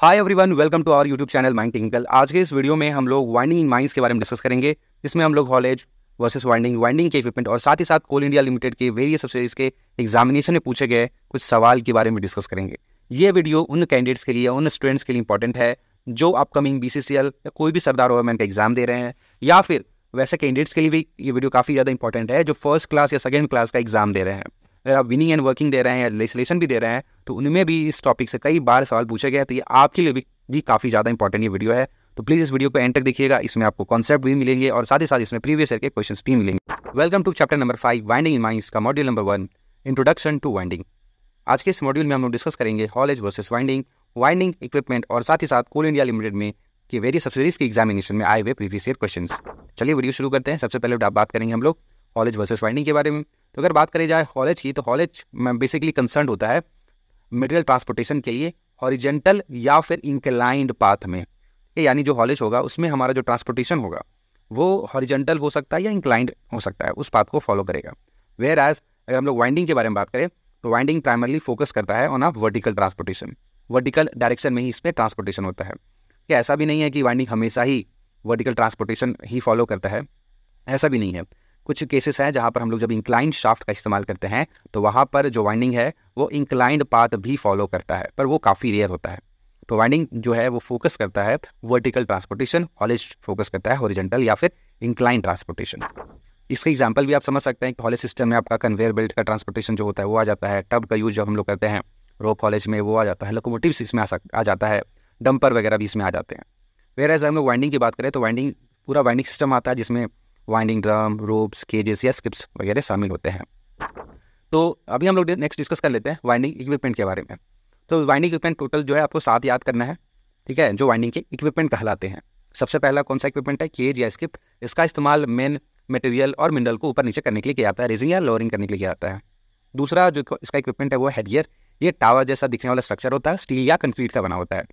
hi everyone welcome to our YouTube channel mind technical आज के इस वीडियो में हम लोग वाइंडिंग इन माइंस के बारे में डिस्कस करेंगे जिसमें हम लोग हॉलेज वर्सेस वाइंडिंग वाइंडिंग के इक्विपमेंट और साथ ही साथ कोल इंडिया लिमिटेड के वेरियस सबसेरीज के एग्जामिनेशन में पूछे गए कुछ सवाल के बारे में डिस्कस करेंगे ये वीडियो उन कैंडिडेट्स के लिए उन स्टूडेंट्स के लिए इंपॉर्टेंट है जो अपकमिंग बी या कोई भी सरदार गवर्नमेंट का एग्जाम दे रहे हैं या फिर वैसे कैंडिडेट्स के लिए भी ये वीडियो काफ़ी ज़्यादा इंपॉर्टेंट है जो फर्स्ट क्लास या सेकेंड क्लास का एग्जाम दे रहे हैं अगर आप विनिंग एंड वर्किंग दे रहे हैं या लेसलेशन भी दे रहे हैं तो उनमें भी इस टॉपिक से कई बार सवाल पूछे गए तो ये आपके लिए भी, भी काफ़ी ज़्यादा इंपॉर्टेंट ये वीडियो है तो प्लीज़ इस वीडियो को एंड तक देखिएगा इसमें आपको कॉन्सेप्ट भी मिलेंगे और साथ ही साथ इसमें प्रीवियस ईयर के क्वेश्चन भी मिलेंगे welcome to chapter number five winding in mines का module number one introduction to winding आज के इस मॉड्यूल में हम लोग डिस्कस करेंगे haulage versus winding winding equipment और साथ ही साथ कोल इंडिया लिमिटेड में कि वेरियस सब्सिडीज के एग्जामिनेशन में आए हुए प्रीवियस ईयर क्वेश्चन चलिए वीडियो शुरू करते हैं सबसे पहले बात करेंगे हम लोग हॉलेज वर्सेज वाइंडिंग के बारे में तो अगर बात करी जाए हॉलेज की तो हॉलेज बेसिकली कंसर्न होता है मटेरियल ट्रांसपोर्टेशन के लिए हॉरिजेंटल या फिर इंक्लाइंड पाथ में यानी जो हॉलेज होगा उसमें हमारा जो ट्रांसपोर्टेशन होगा वो हॉरिजेंटल हो सकता है या इंक्लाइंड हो सकता है उस पाथ को फॉलो करेगा वेयर एज अगर हम लोग वाइंडिंग के बारे में बात करें तो वाइंडिंग प्राइमरली फोकस करता है on a vertical transportation vertical direction में ही इसमें ट्रांसपोर्टेशन होता है या ऐसा भी नहीं है कि वाइंडिंग हमेशा ही वर्टिकल ट्रांसपोर्टेशन ही फॉलो करता है ऐसा भी नहीं है कुछ केसेस हैं जहाँ पर हम लोग जब इंक्लाइंड शाफ्ट का इस्तेमाल करते हैं तो वहाँ पर जो वाइंडिंग है वो इंक्लाइंड पाथ भी फॉलो करता है पर वो काफ़ी रेयर होता है तो वाइंडिंग जो है वो फोकस करता है वर्टिकल ट्रांसपोर्टेशन हॉलेज फोकस करता है हॉरिजेंटल या फिर इंक्लाइन ट्रांसपोर्टेशन इसका एग्जाम्पल भी आप समझ सकते हैं कि हॉलेज सिस्टम में आपका कन्वेयर बेल्ट का ट्रांसपोर्टेशन जो होता है वो आ जाता है टब का यूज जब हम लोग करते हैं रोप हॉलेज में वो आ जाता है लोकोमोटिव इसमें आ आ जाता है डंपर वगैरह भी इसमें आ जाते हैं वेर एज हम लोग वाइंडिंग की बात करें तो वाइंडिंग पूरा वाइंडिंग सिस्टम आता है जिसमें वाइंडिंग ड्रम रोप्स केजेस या स्क्रिप्स वगैरह शामिल होते हैं तो अभी हम लोग नेक्स्ट डिस्कस कर लेते हैं वाइंडिंग इक्विपमेंट के बारे में तो वाइंडिंग इक्विपमेंट टोटल जो है आपको सात याद करना है ठीक है जो वाइंडिंग के इक्विपमेंट कहलाते हैं सबसे पहला कौन सा इक्विपमेंट है केज या स्किप इसका इस्तेमाल मेन मटेरियल और मिनरल को ऊपर नीचे करने के लिए किया जाता है रेजिंग या लोअरिंग करने के लिए किया जाता है दूसरा जो इसका इक्विपमेंट है वो हेडगियर ये टावर जैसा दिखने वाला स्ट्रक्चर होता है स्टील या कंक्रीट का बना होता है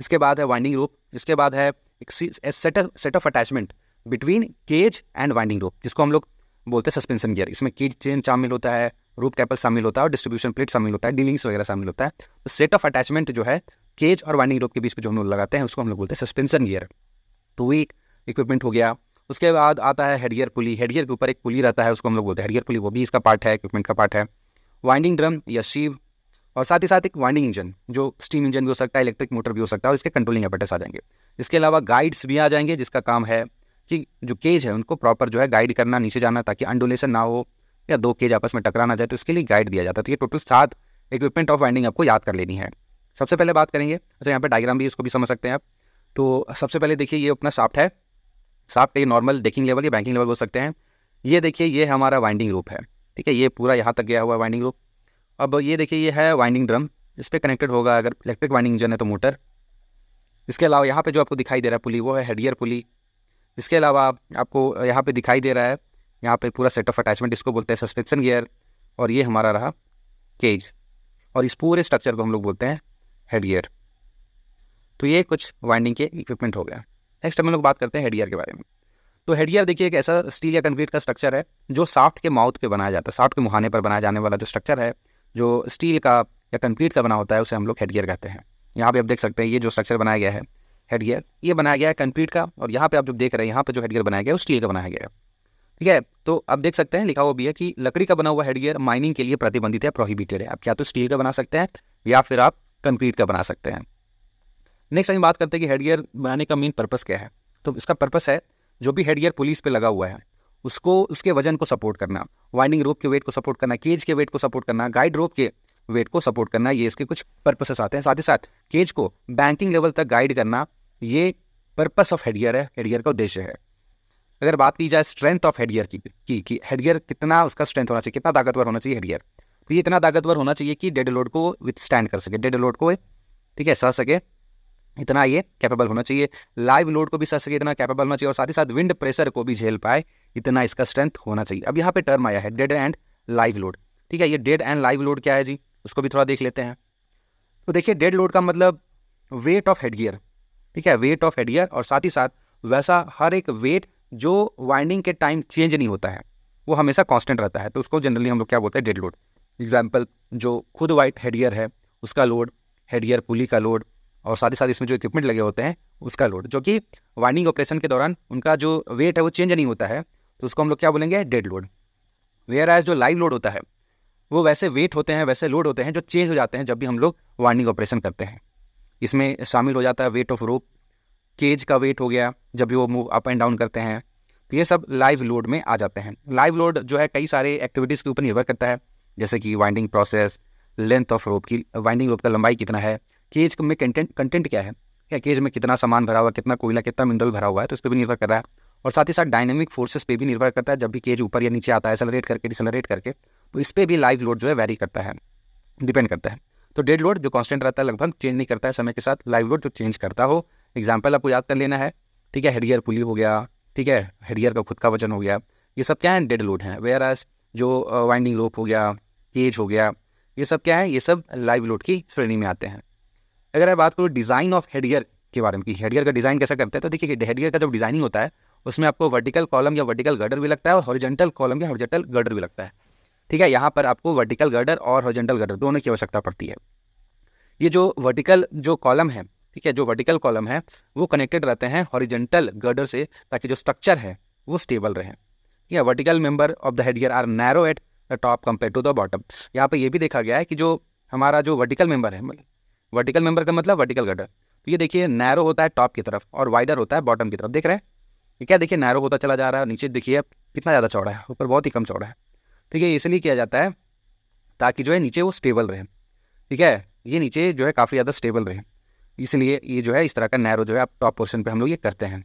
इसके बाद है वाइंडिंग रूप इसके बाद है एक set of attachment between cage and winding rope जिसको हम लोग बोलते हैं सस्पेंशन गियर इसमें केज चेन शामिल होता है रूप कैपल शामिल होता है और डिस्ट्रीब्यूशन प्लेट शामिल होता है डीलिंग्स वगैरह शामिल होता है तो सेट ऑफ अटैचमेंट जो है केज और वाइंडिंग रोप के बीच में जो हम लोग लगाते हैं उसको हम लोग बोलते हैं सस्पेंशन गियर तो वही इक्विपमेंट हो गया उसके बाद आता है हेडियर पुली हेडियर के ऊपर एक पुली रहता है उसको हम लोग बोलते हैं हेडगियर पुली वो भी इसका पार्ट है इक्विपमेंट का पार्ट है वाइंडिंग ड्रम या शिव और साथ ही साथ एक वाइंडिंग इंजन जो स्टीम इंजन भी हो सकता है इलेक्ट्रिक मोटर भी हो सकता है और इसके कंट्रोलिंग एपेटस आ जाएंगे इसके अलावा गाइड्स भी आ जाएंगे जिसका काम है कि जो केज है उनको प्रॉपर जो है गाइड करना नीचे जाना ताकि अंडोलेशन ना हो या दो केज आपस में टकरा ना जाए तो इसके लिए गाइड दिया जाता है तो ये टोटल सात इक्विपमेंट ऑफ वाइंडिंग आपको याद कर लेनी है सबसे पहले बात करेंगे अच्छा यहाँ पर डायग्राम भी इसको भी समझ सकते हैं आप तो सबसे पहले देखिए ये अपना साफ्ट है साफ्ट ये नॉर्मल डेकिंग लेवल या बैंकिंग लेवल हो सकते हैं ये देखिए ये हमारा वाइंडिंग रूप है ठीक है ये पूरा यहाँ तक गया हुआ वाइंडिंग रूप अब ये देखिए ये है वाइंडिंग ड्रम इस पर कनेक्टेड होगा अगर इलेक्ट्रिक वाइंडिंग इंजन है तो मोटर इसके अलावा यहाँ पे जो आपको दिखाई दे रहा है पुली वो है हेडियर पुली इसके अलावा आपको यहाँ पे दिखाई दे रहा है यहाँ पे पूरा सेट ऑफ अटैचमेंट इसको बोलते हैं सस्पेंशन गियर और ये हमारा रहा केज और इस पूरे स्ट्रक्चर को हम लोग बोलते हैं हेड गियर तो ये कुछ वाइंडिंग के इक्विपमेंट हो गया नेक्स्ट हम लोग बात करते हैं हेड गियर के बारे में तो हेड गियर देखिए एक ऐसा स्टील या कंक्रीट का स्ट्रक्चर है जो साफ्ट के माउथ पर बनाया जाता है साफ्ट के मुहाने पर बनाया जाने वाला जो स्ट्रक्चर है जो स्टील का या कंक्रीट का बना होता है उसे हम लोग हेड गियर कहते हैं यहाँ पर आप देख सकते हैं ये जो स्ट्रक्चर बनाया गया है हेडगियर ये बनाया गया है कंक्रीट का और यहाँ पे आप जो देख रहे हैं यहाँ पे जो हेडगियर बनाया गया है स्टील का बनाया गया है ठीक है तो आप देख सकते हैं लिखा हुआ भी है कि लकड़ी का बना हुआ हेडगेयर माइनिंग के लिए प्रतिबंधित है प्रोहिबिटेड है आप या तो स्टील का बना सकते हैं या फिर आप कंक्रीट का बना सकते हैं नेक्स्ट हम बात करते हैं कि हेडगेयर बनाने का मेन पर्पस क्या है तो इसका पर्पस है जो भी हेडगेयर पुलिस पे लगा हुआ है उसको उसके वजन को सपोर्ट करना वाइंडिंग रोप के वेट को सपोर्ट करना केज के वेट को सपोर्ट करना गाइड रोप के वेट को सपोर्ट करना ये इसके कुछ पर्पसेस आते हैं साथ ही साथ केज को बैंकिंग लेवल तक गाइड करना ये पर्पस ऑफ हेडगियर है हेडियर का उद्देश्य है अगर बात की जाए स्ट्रेंथ ऑफ हेडियर की कि, कि हेडगियर कितना उसका स्ट्रेंथ होना चाहिए कितना ताकतवर होना चाहिए हेडियर तो ये इतना ताकतवर होना चाहिए कि डेड लोड को विथ स्टैंड कर सके डेड लोड को ठीक है सह सके इतना ये कैपेबल होना चाहिए लाइव लोड को भी सह सके इतना कैपेबल होना चाहिए और साथ ही साथ विंड प्रेशर को भी झेल पाए इतना इसका स्ट्रेंथ होना चाहिए अब यहाँ पे टर्म आया है डेड एंड लाइव लोड ठीक है ये डेड एंड लाइव लोड क्या है जी उसको भी थोड़ा देख लेते हैं तो देखिए डेड लोड का मतलब वेट ऑफ हेड गियर ठीक है वेट ऑफ हेड गियर और साथ ही साथ वैसा हर एक वेट जो वाइंडिंग के टाइम चेंज नहीं होता है वो हमेशा कांस्टेंट रहता है तो उसको जनरली हम लोग क्या बोलते हैं डेड लोड एग्जाम्पल जो खुद वाइट हेड गियर है उसका लोड हेड गियर पुली का लोड और साथ ही साथ इसमें जो इक्विपमेंट लगे होते हैं उसका लोड जो कि वाइंडिंग ऑपरेशन के दौरान उनका जो वेट है वो चेंज नहीं होता है तो उसको हम लोग क्या बोलेंगे डेड लोड वेयर एज जो लाइव लोड होता है वो वैसे वेट होते हैं वैसे लोड होते हैं जो चेंज हो जाते हैं जब भी हम लोग वार्निंग ऑपरेशन करते हैं इसमें शामिल हो जाता है वेट ऑफ रोप केज का वेट हो गया जब भी वो मूव अप एंड डाउन करते हैं तो ये सब लाइव लोड में आ जाते हैं लाइव लोड जो है कई सारे एक्टिविटीज़ के ऊपर निर्भर करता है जैसे कि winding process length of rope की वाइंडिंग रोप का लंबाई कितना है केज में कंटेंट कंटेंट क्या है या केज में कितना सामान भरा हुआ कितना कोयला कितना मिनरल भरा हुआ है तो इस पर भी निर्भर कर रहा है और साथ ही साथ डायनेमिक फोर्सेस पे भी निर्भर करता है जब भी केज ऊपर या नीचे आता है एक्सेलरेट करके डिसलरेट करके तो इस पर भी लाइव लोड जो है वेरी करता है डिपेंड करता है तो डेड लोड जो कांस्टेंट रहता है लगभग चेंज नहीं करता है समय के साथ लाइव लोड जो चेंज करता हो एग्जाम्पल आपको याद कर लेना है ठीक है हेडगियर पुली हो गया ठीक है हेडियर का खुद का वजन हो गया ये सब क्या है डेड लोड है वेयर एज जो वाइंडिंग लोप हो गया केज हो गया ये सब क्या है ये सब लाइव लोड की श्रेणी में आते हैं अगर मैं बात करूँ डिज़ाइन ऑफ हेडियर के बारे में कि हेडगियर का डिज़ाइन कैसा करते हैं तो देखिए हेडियर का जब डिज़ाइनिंग होता है उसमें आपको वर्टिकल कॉलम या वर्टिकल गर्डर भी लगता है और हॉरिजेंटल कॉलम या हॉरिजेंटल गर्डर भी लगता है ठीक है यहाँ पर आपको वर्टिकल गर्डर और हॉरिजेंटल गर्डर दोनों की आवश्यकता पड़ती है ये जो वर्टिकल जो कॉलम है ठीक है जो वर्टिकल कॉलम है वो कनेक्टेड रहते हैं हॉरिजेंटल गर्डर से ताकि जो स्ट्रक्चर है वो स्टेबल रहे ठीक है vertical member of the head gear are narrow at the top compare to the bottom यहाँ पर यह भी देखा गया है कि जो हमारा जो वर्टिकल मेंबर है वर्टिकल मतलब मेंबर का मतलब वर्टिकल गर्डर तो ये देखिए नैरो होता है टॉप की तरफ और वाइडर होता है बॉटम की तरफ देख रहे हैं क्या देखिए नैरो होता चला जा रहा है नीचे देखिए कितना ज़्यादा चौड़ा है ऊपर बहुत ही कम चौड़ा है ठीक है इसलिए किया जाता है ताकि जो है नीचे वो स्टेबल रहे ठीक है ये नीचे जो है काफ़ी ज़्यादा स्टेबल रहे इसलिए ये जो है इस तरह का नैरो जो है आप टॉप पोर्शन पे हम लोग ये करते हैं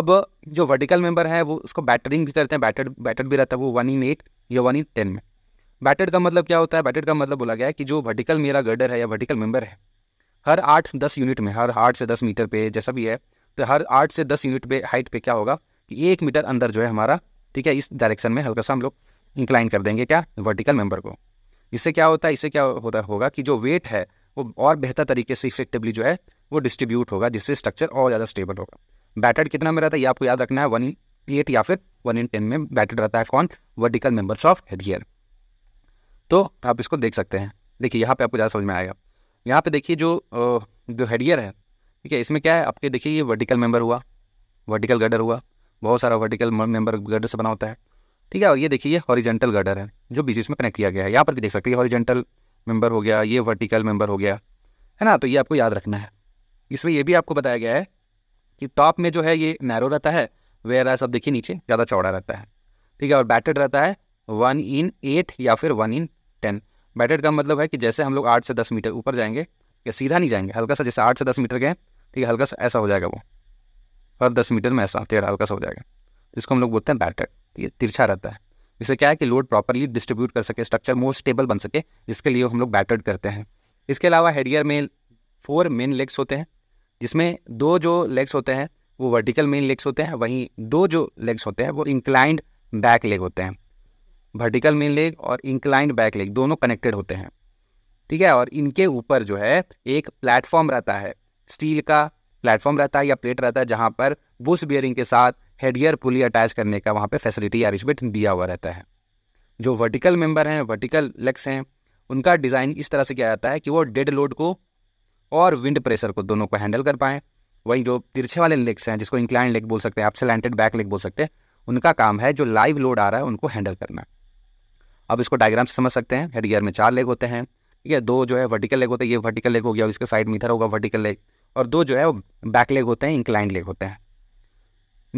अब जो वर्टिकल मेंबर है वो उसको बैटरिंग भी करते हैं बैटर बैटर भी रहता है वो वन इन एट या वन इन टेन में बैटर का मतलब क्या होता है बैटर का मतलब बोला गया है कि जो वर्टिकल मेरा गर्डर है या वर्टिकल मेंबर है हर आठ दस यूनिट में हर आठ से दस मीटर पे जैसा भी है तो हर आठ से दस यूनिट पे हाइट पे क्या होगा कि एक मीटर अंदर जो है हमारा ठीक है इस डायरेक्शन में हल्का सा हम लोग इंक्लाइन कर देंगे क्या वर्टिकल मेंबर को इससे क्या होता है इससे क्या होता होगा कि जो वेट है वो और बेहतर तरीके से इफेक्टिवली जो है वो डिस्ट्रीब्यूट होगा जिससे स्ट्रक्चर और ज़्यादा स्टेबल होगा बैटर कितना में रहता है ये आपको याद रखना है वन इन एट या फिर वन इन टेन में बैटर रहता है कौन वर्टिकल मेंबर्स ऑफ हेडियर तो आप इसको देख सकते हैं देखिए यहाँ पे आपको ज़्यादा समझ में आएगा यहाँ पे देखिए जो जो हेडियर है ठीक है इसमें क्या है आपके देखिए ये वर्टिकल मेंबर हुआ वर्टिकल गर्डर हुआ बहुत सारा वर्टिकल मेंबर गर्डर से बना होता है ठीक है और ये देखिए ये हॉरिजेंटल गर्डर है जो बीच में कनेक्ट किया गया है यहाँ पर भी देख सकते हैं हॉरिजेंटल मेंबर हो गया ये वर्टिकल मेंबर हो गया है ना तो ये आपको याद रखना है इसमें यह भी आपको बताया गया है कि टॉप में जो है ये नैरो रहता है वेयर एज सब देखिए नीचे ज़्यादा चौड़ा रहता है ठीक है और बैटेड रहता है वन इन एट या फिर वन इन टेन बैटेड का मतलब है कि जैसे हम लोग आठ से दस मीटर ऊपर जाएंगे या सीधा नहीं जाएंगे हल्का सा जैसे आठ से दस मीटर गए ठीक है हल्का सा ऐसा हो जाएगा वो हर दस मीटर में ऐसा टेढ़ा हल्का सा हो जाएगा इसको हम लोग बोलते हैं बैटर ठीक है तिरछा रहता है इससे क्या है कि लोड प्रॉपरली डिस्ट्रीब्यूट कर सके स्ट्रक्चर मोर स्टेबल बन सके जिसके लिए हम लोग बैटर्ड करते हैं इसके अलावा हेडियर में फोर मेन लेग्स होते हैं जिसमें दो जो लेग्स होते हैं वो वर्टिकल मेन लेग्स होते हैं वहीं दो जो लेग्स होते हैं वो इंक्लाइंड बैक लेग होते हैं वर्टिकल मेन लेग और इंक्लाइंड बैक लेग दोनों कनेक्टेड होते हैं ठीक है और इनके ऊपर जो है एक प्लेटफॉर्म रहता है स्टील का प्लेटफॉर्म रहता है या प्लेट रहता है जहाँ पर बुश बियरिंग के साथ हेडगियर पुली अटैच करने का वहाँ पर फैसिलिटी अरेंजमेंट दिया हुआ रहता है जो वर्टिकल मेंबर हैं वर्टिकल लेग्स हैं उनका डिज़ाइन इस तरह से किया जाता है कि वो डेड लोड को और विंड प्रेशर को दोनों को हैंडल कर पाएँ वहीं जो तिरछे वाले लेग्स हैं जिसको इंक्लाइन लेग बोल सकते हैं आप सलेंटेड बैक लेग बोल सकते हैं उनका काम है जो लाइव लोड आ रहा है उनको हैंडल करना अब इसको डायग्राम से समझ सकते हैं हेडियर में चार लेग होते हैं ठीक है दो जो है वर्टिकल लेग होता है ये वर्टिकल लेग हो गया और इसके साइड मीथर होगा वर्टिकल लेग और दो जो है वो बैक लेग होते हैं इंक्लाइंड लेग होते हैं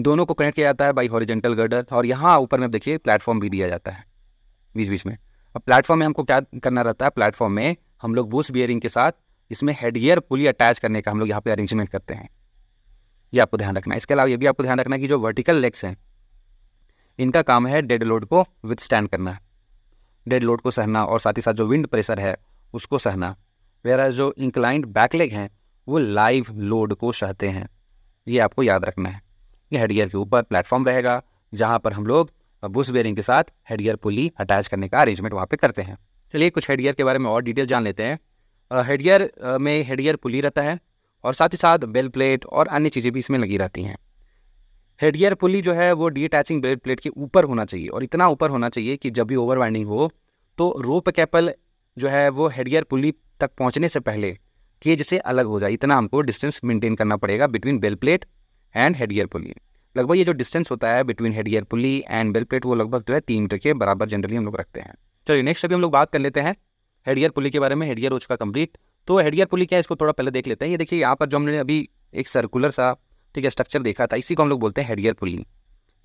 दोनों को कनेक्ट किया जाता है बाई हॉरिजेंटल गर्डर और यहाँ ऊपर में देखिए प्लेटफॉर्म भी दिया जाता है बीच बीच में अब प्लेटफॉर्म में हमको क्या करना रहता है प्लेटफॉर्म में हम लोग बूस बियरिंग के साथ इसमें हेड गियर पुली अटैच करने का हम लोग यहाँ पे अरेंजमेंट करते हैं ये आपको ध्यान रखना है इसके अलावा ये भी आपको ध्यान रखना है कि जो वर्टिकल लेग्स हैं इनका काम है डेड लोड को विथ करना डेड लोड को सहना और साथ ही साथ जो विंड प्रेशर है उसको सहना वेरा जो इंक्लाइंट बैकलेग हैं वो लाइव लोड को सहते हैं ये आपको याद रखना है ये हेडगियर के ऊपर प्लेटफॉर्म रहेगा जहाँ पर हम लोग बुश बेरिंग के साथ हेडगियर पुली अटैच करने का अरेंजमेंट वहाँ पे करते हैं चलिए कुछ हेडगियर के बारे में और डिटेल जान लेते हैं हेडगियर में हेडगियर पुली रहता है और साथ ही साथ बेल प्लेट और अन्य चीज़ें भी इसमें लगी रहती हैं हेडगियर पुली जो है वो डी अटैचिंग बेल प्लेट के ऊपर होना चाहिए और इतना ऊपर होना चाहिए कि जब भी ओवर वाइंडिंग हो तो रोप कैपल जो है वो हेडगियर पुली तक पहुँचने से पहले कि से अलग हो जाए इतना हमको डिस्टेंस मेंटेन करना पड़ेगा between bell plate and headgear pulley लगभग ये जो डिस्टेंस होता है between headgear pulley and bell plate वो लगभग जो है तीन मीटर के बराबर जनरली हम लोग रखते हैं चलिए नेक्स्ट अभी हम लोग बात कर लेते हैं हेडगियर पुली के बारे में हेडगियर रोज का कंप्लीट तो हेडगियर पुली क्या है इसको थोड़ा पहले देख लेते हैं ये देखिए यहाँ पर जो हमने अभी एक सर्कुलर सा ठीक है स्ट्रक्चर देखा था इसी को हम लोग बोलते हैं हेडगियर पुली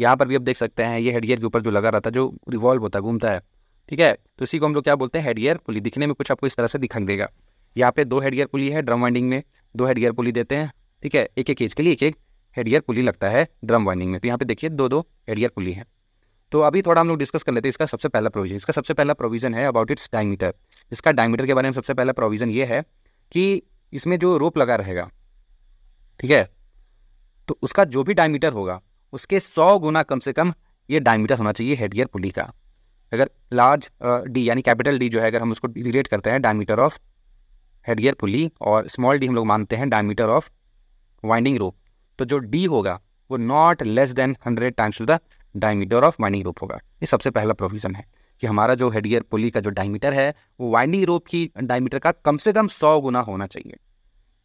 यहाँ पर भी आप देख सकते हैं ये हेडगियर के ऊपर जो लगा रहता है जो रिवॉल्व होता है घूमता है ठीक है तो इसी को हम लोग क्या बोलते हैं हेडगियर पुली दिखने में कुछ आपको इस तरह से दिखाई देगा यहाँ पे दो हेडगियर पुली है ड्रम वाइंडिंग में दो हेडगियर पुली देते हैं ठीक है एक एक एज के लिए एक एक हेडगियर पुली लगता है ड्रम वाइंडिंग में तो यहाँ पे देखिए दो दो हेडगियर पुली है तो अभी थोड़ा हम लोग डिस्कस कर लेते हैं इसका सबसे पहला प्रोविजन इसका सबसे पहला प्रोविजन है अबाउट इट्स डायमीटर इसका डायमीटर के बारे में सबसे पहला प्रोविजन ये है कि इसमें जो रोप लगा रहेगा ठीक है तो उसका जो भी डायमीटर होगा उसके सौ गुना कम से कम ये डायमीटर होना चाहिए हेडगियर पुली का अगर लार्ज डी यानी कैपिटल डी जो है अगर हम उसको रिलेट करते हैं डायमीटर ऑफ हेडगियर पुली और स्मॉल डी हम लोग मानते हैं डायमीटर ऑफ वाइंडिंग रोप तो जो डी होगा वो not less than hundred times to the diameter of winding rope होगा ये सबसे पहला प्रोविजन है कि हमारा जो हेडगियर पुली का जो डायमीटर है वो वाइंडिंग रोप की डायमीटर का कम से कम सौ गुना होना चाहिए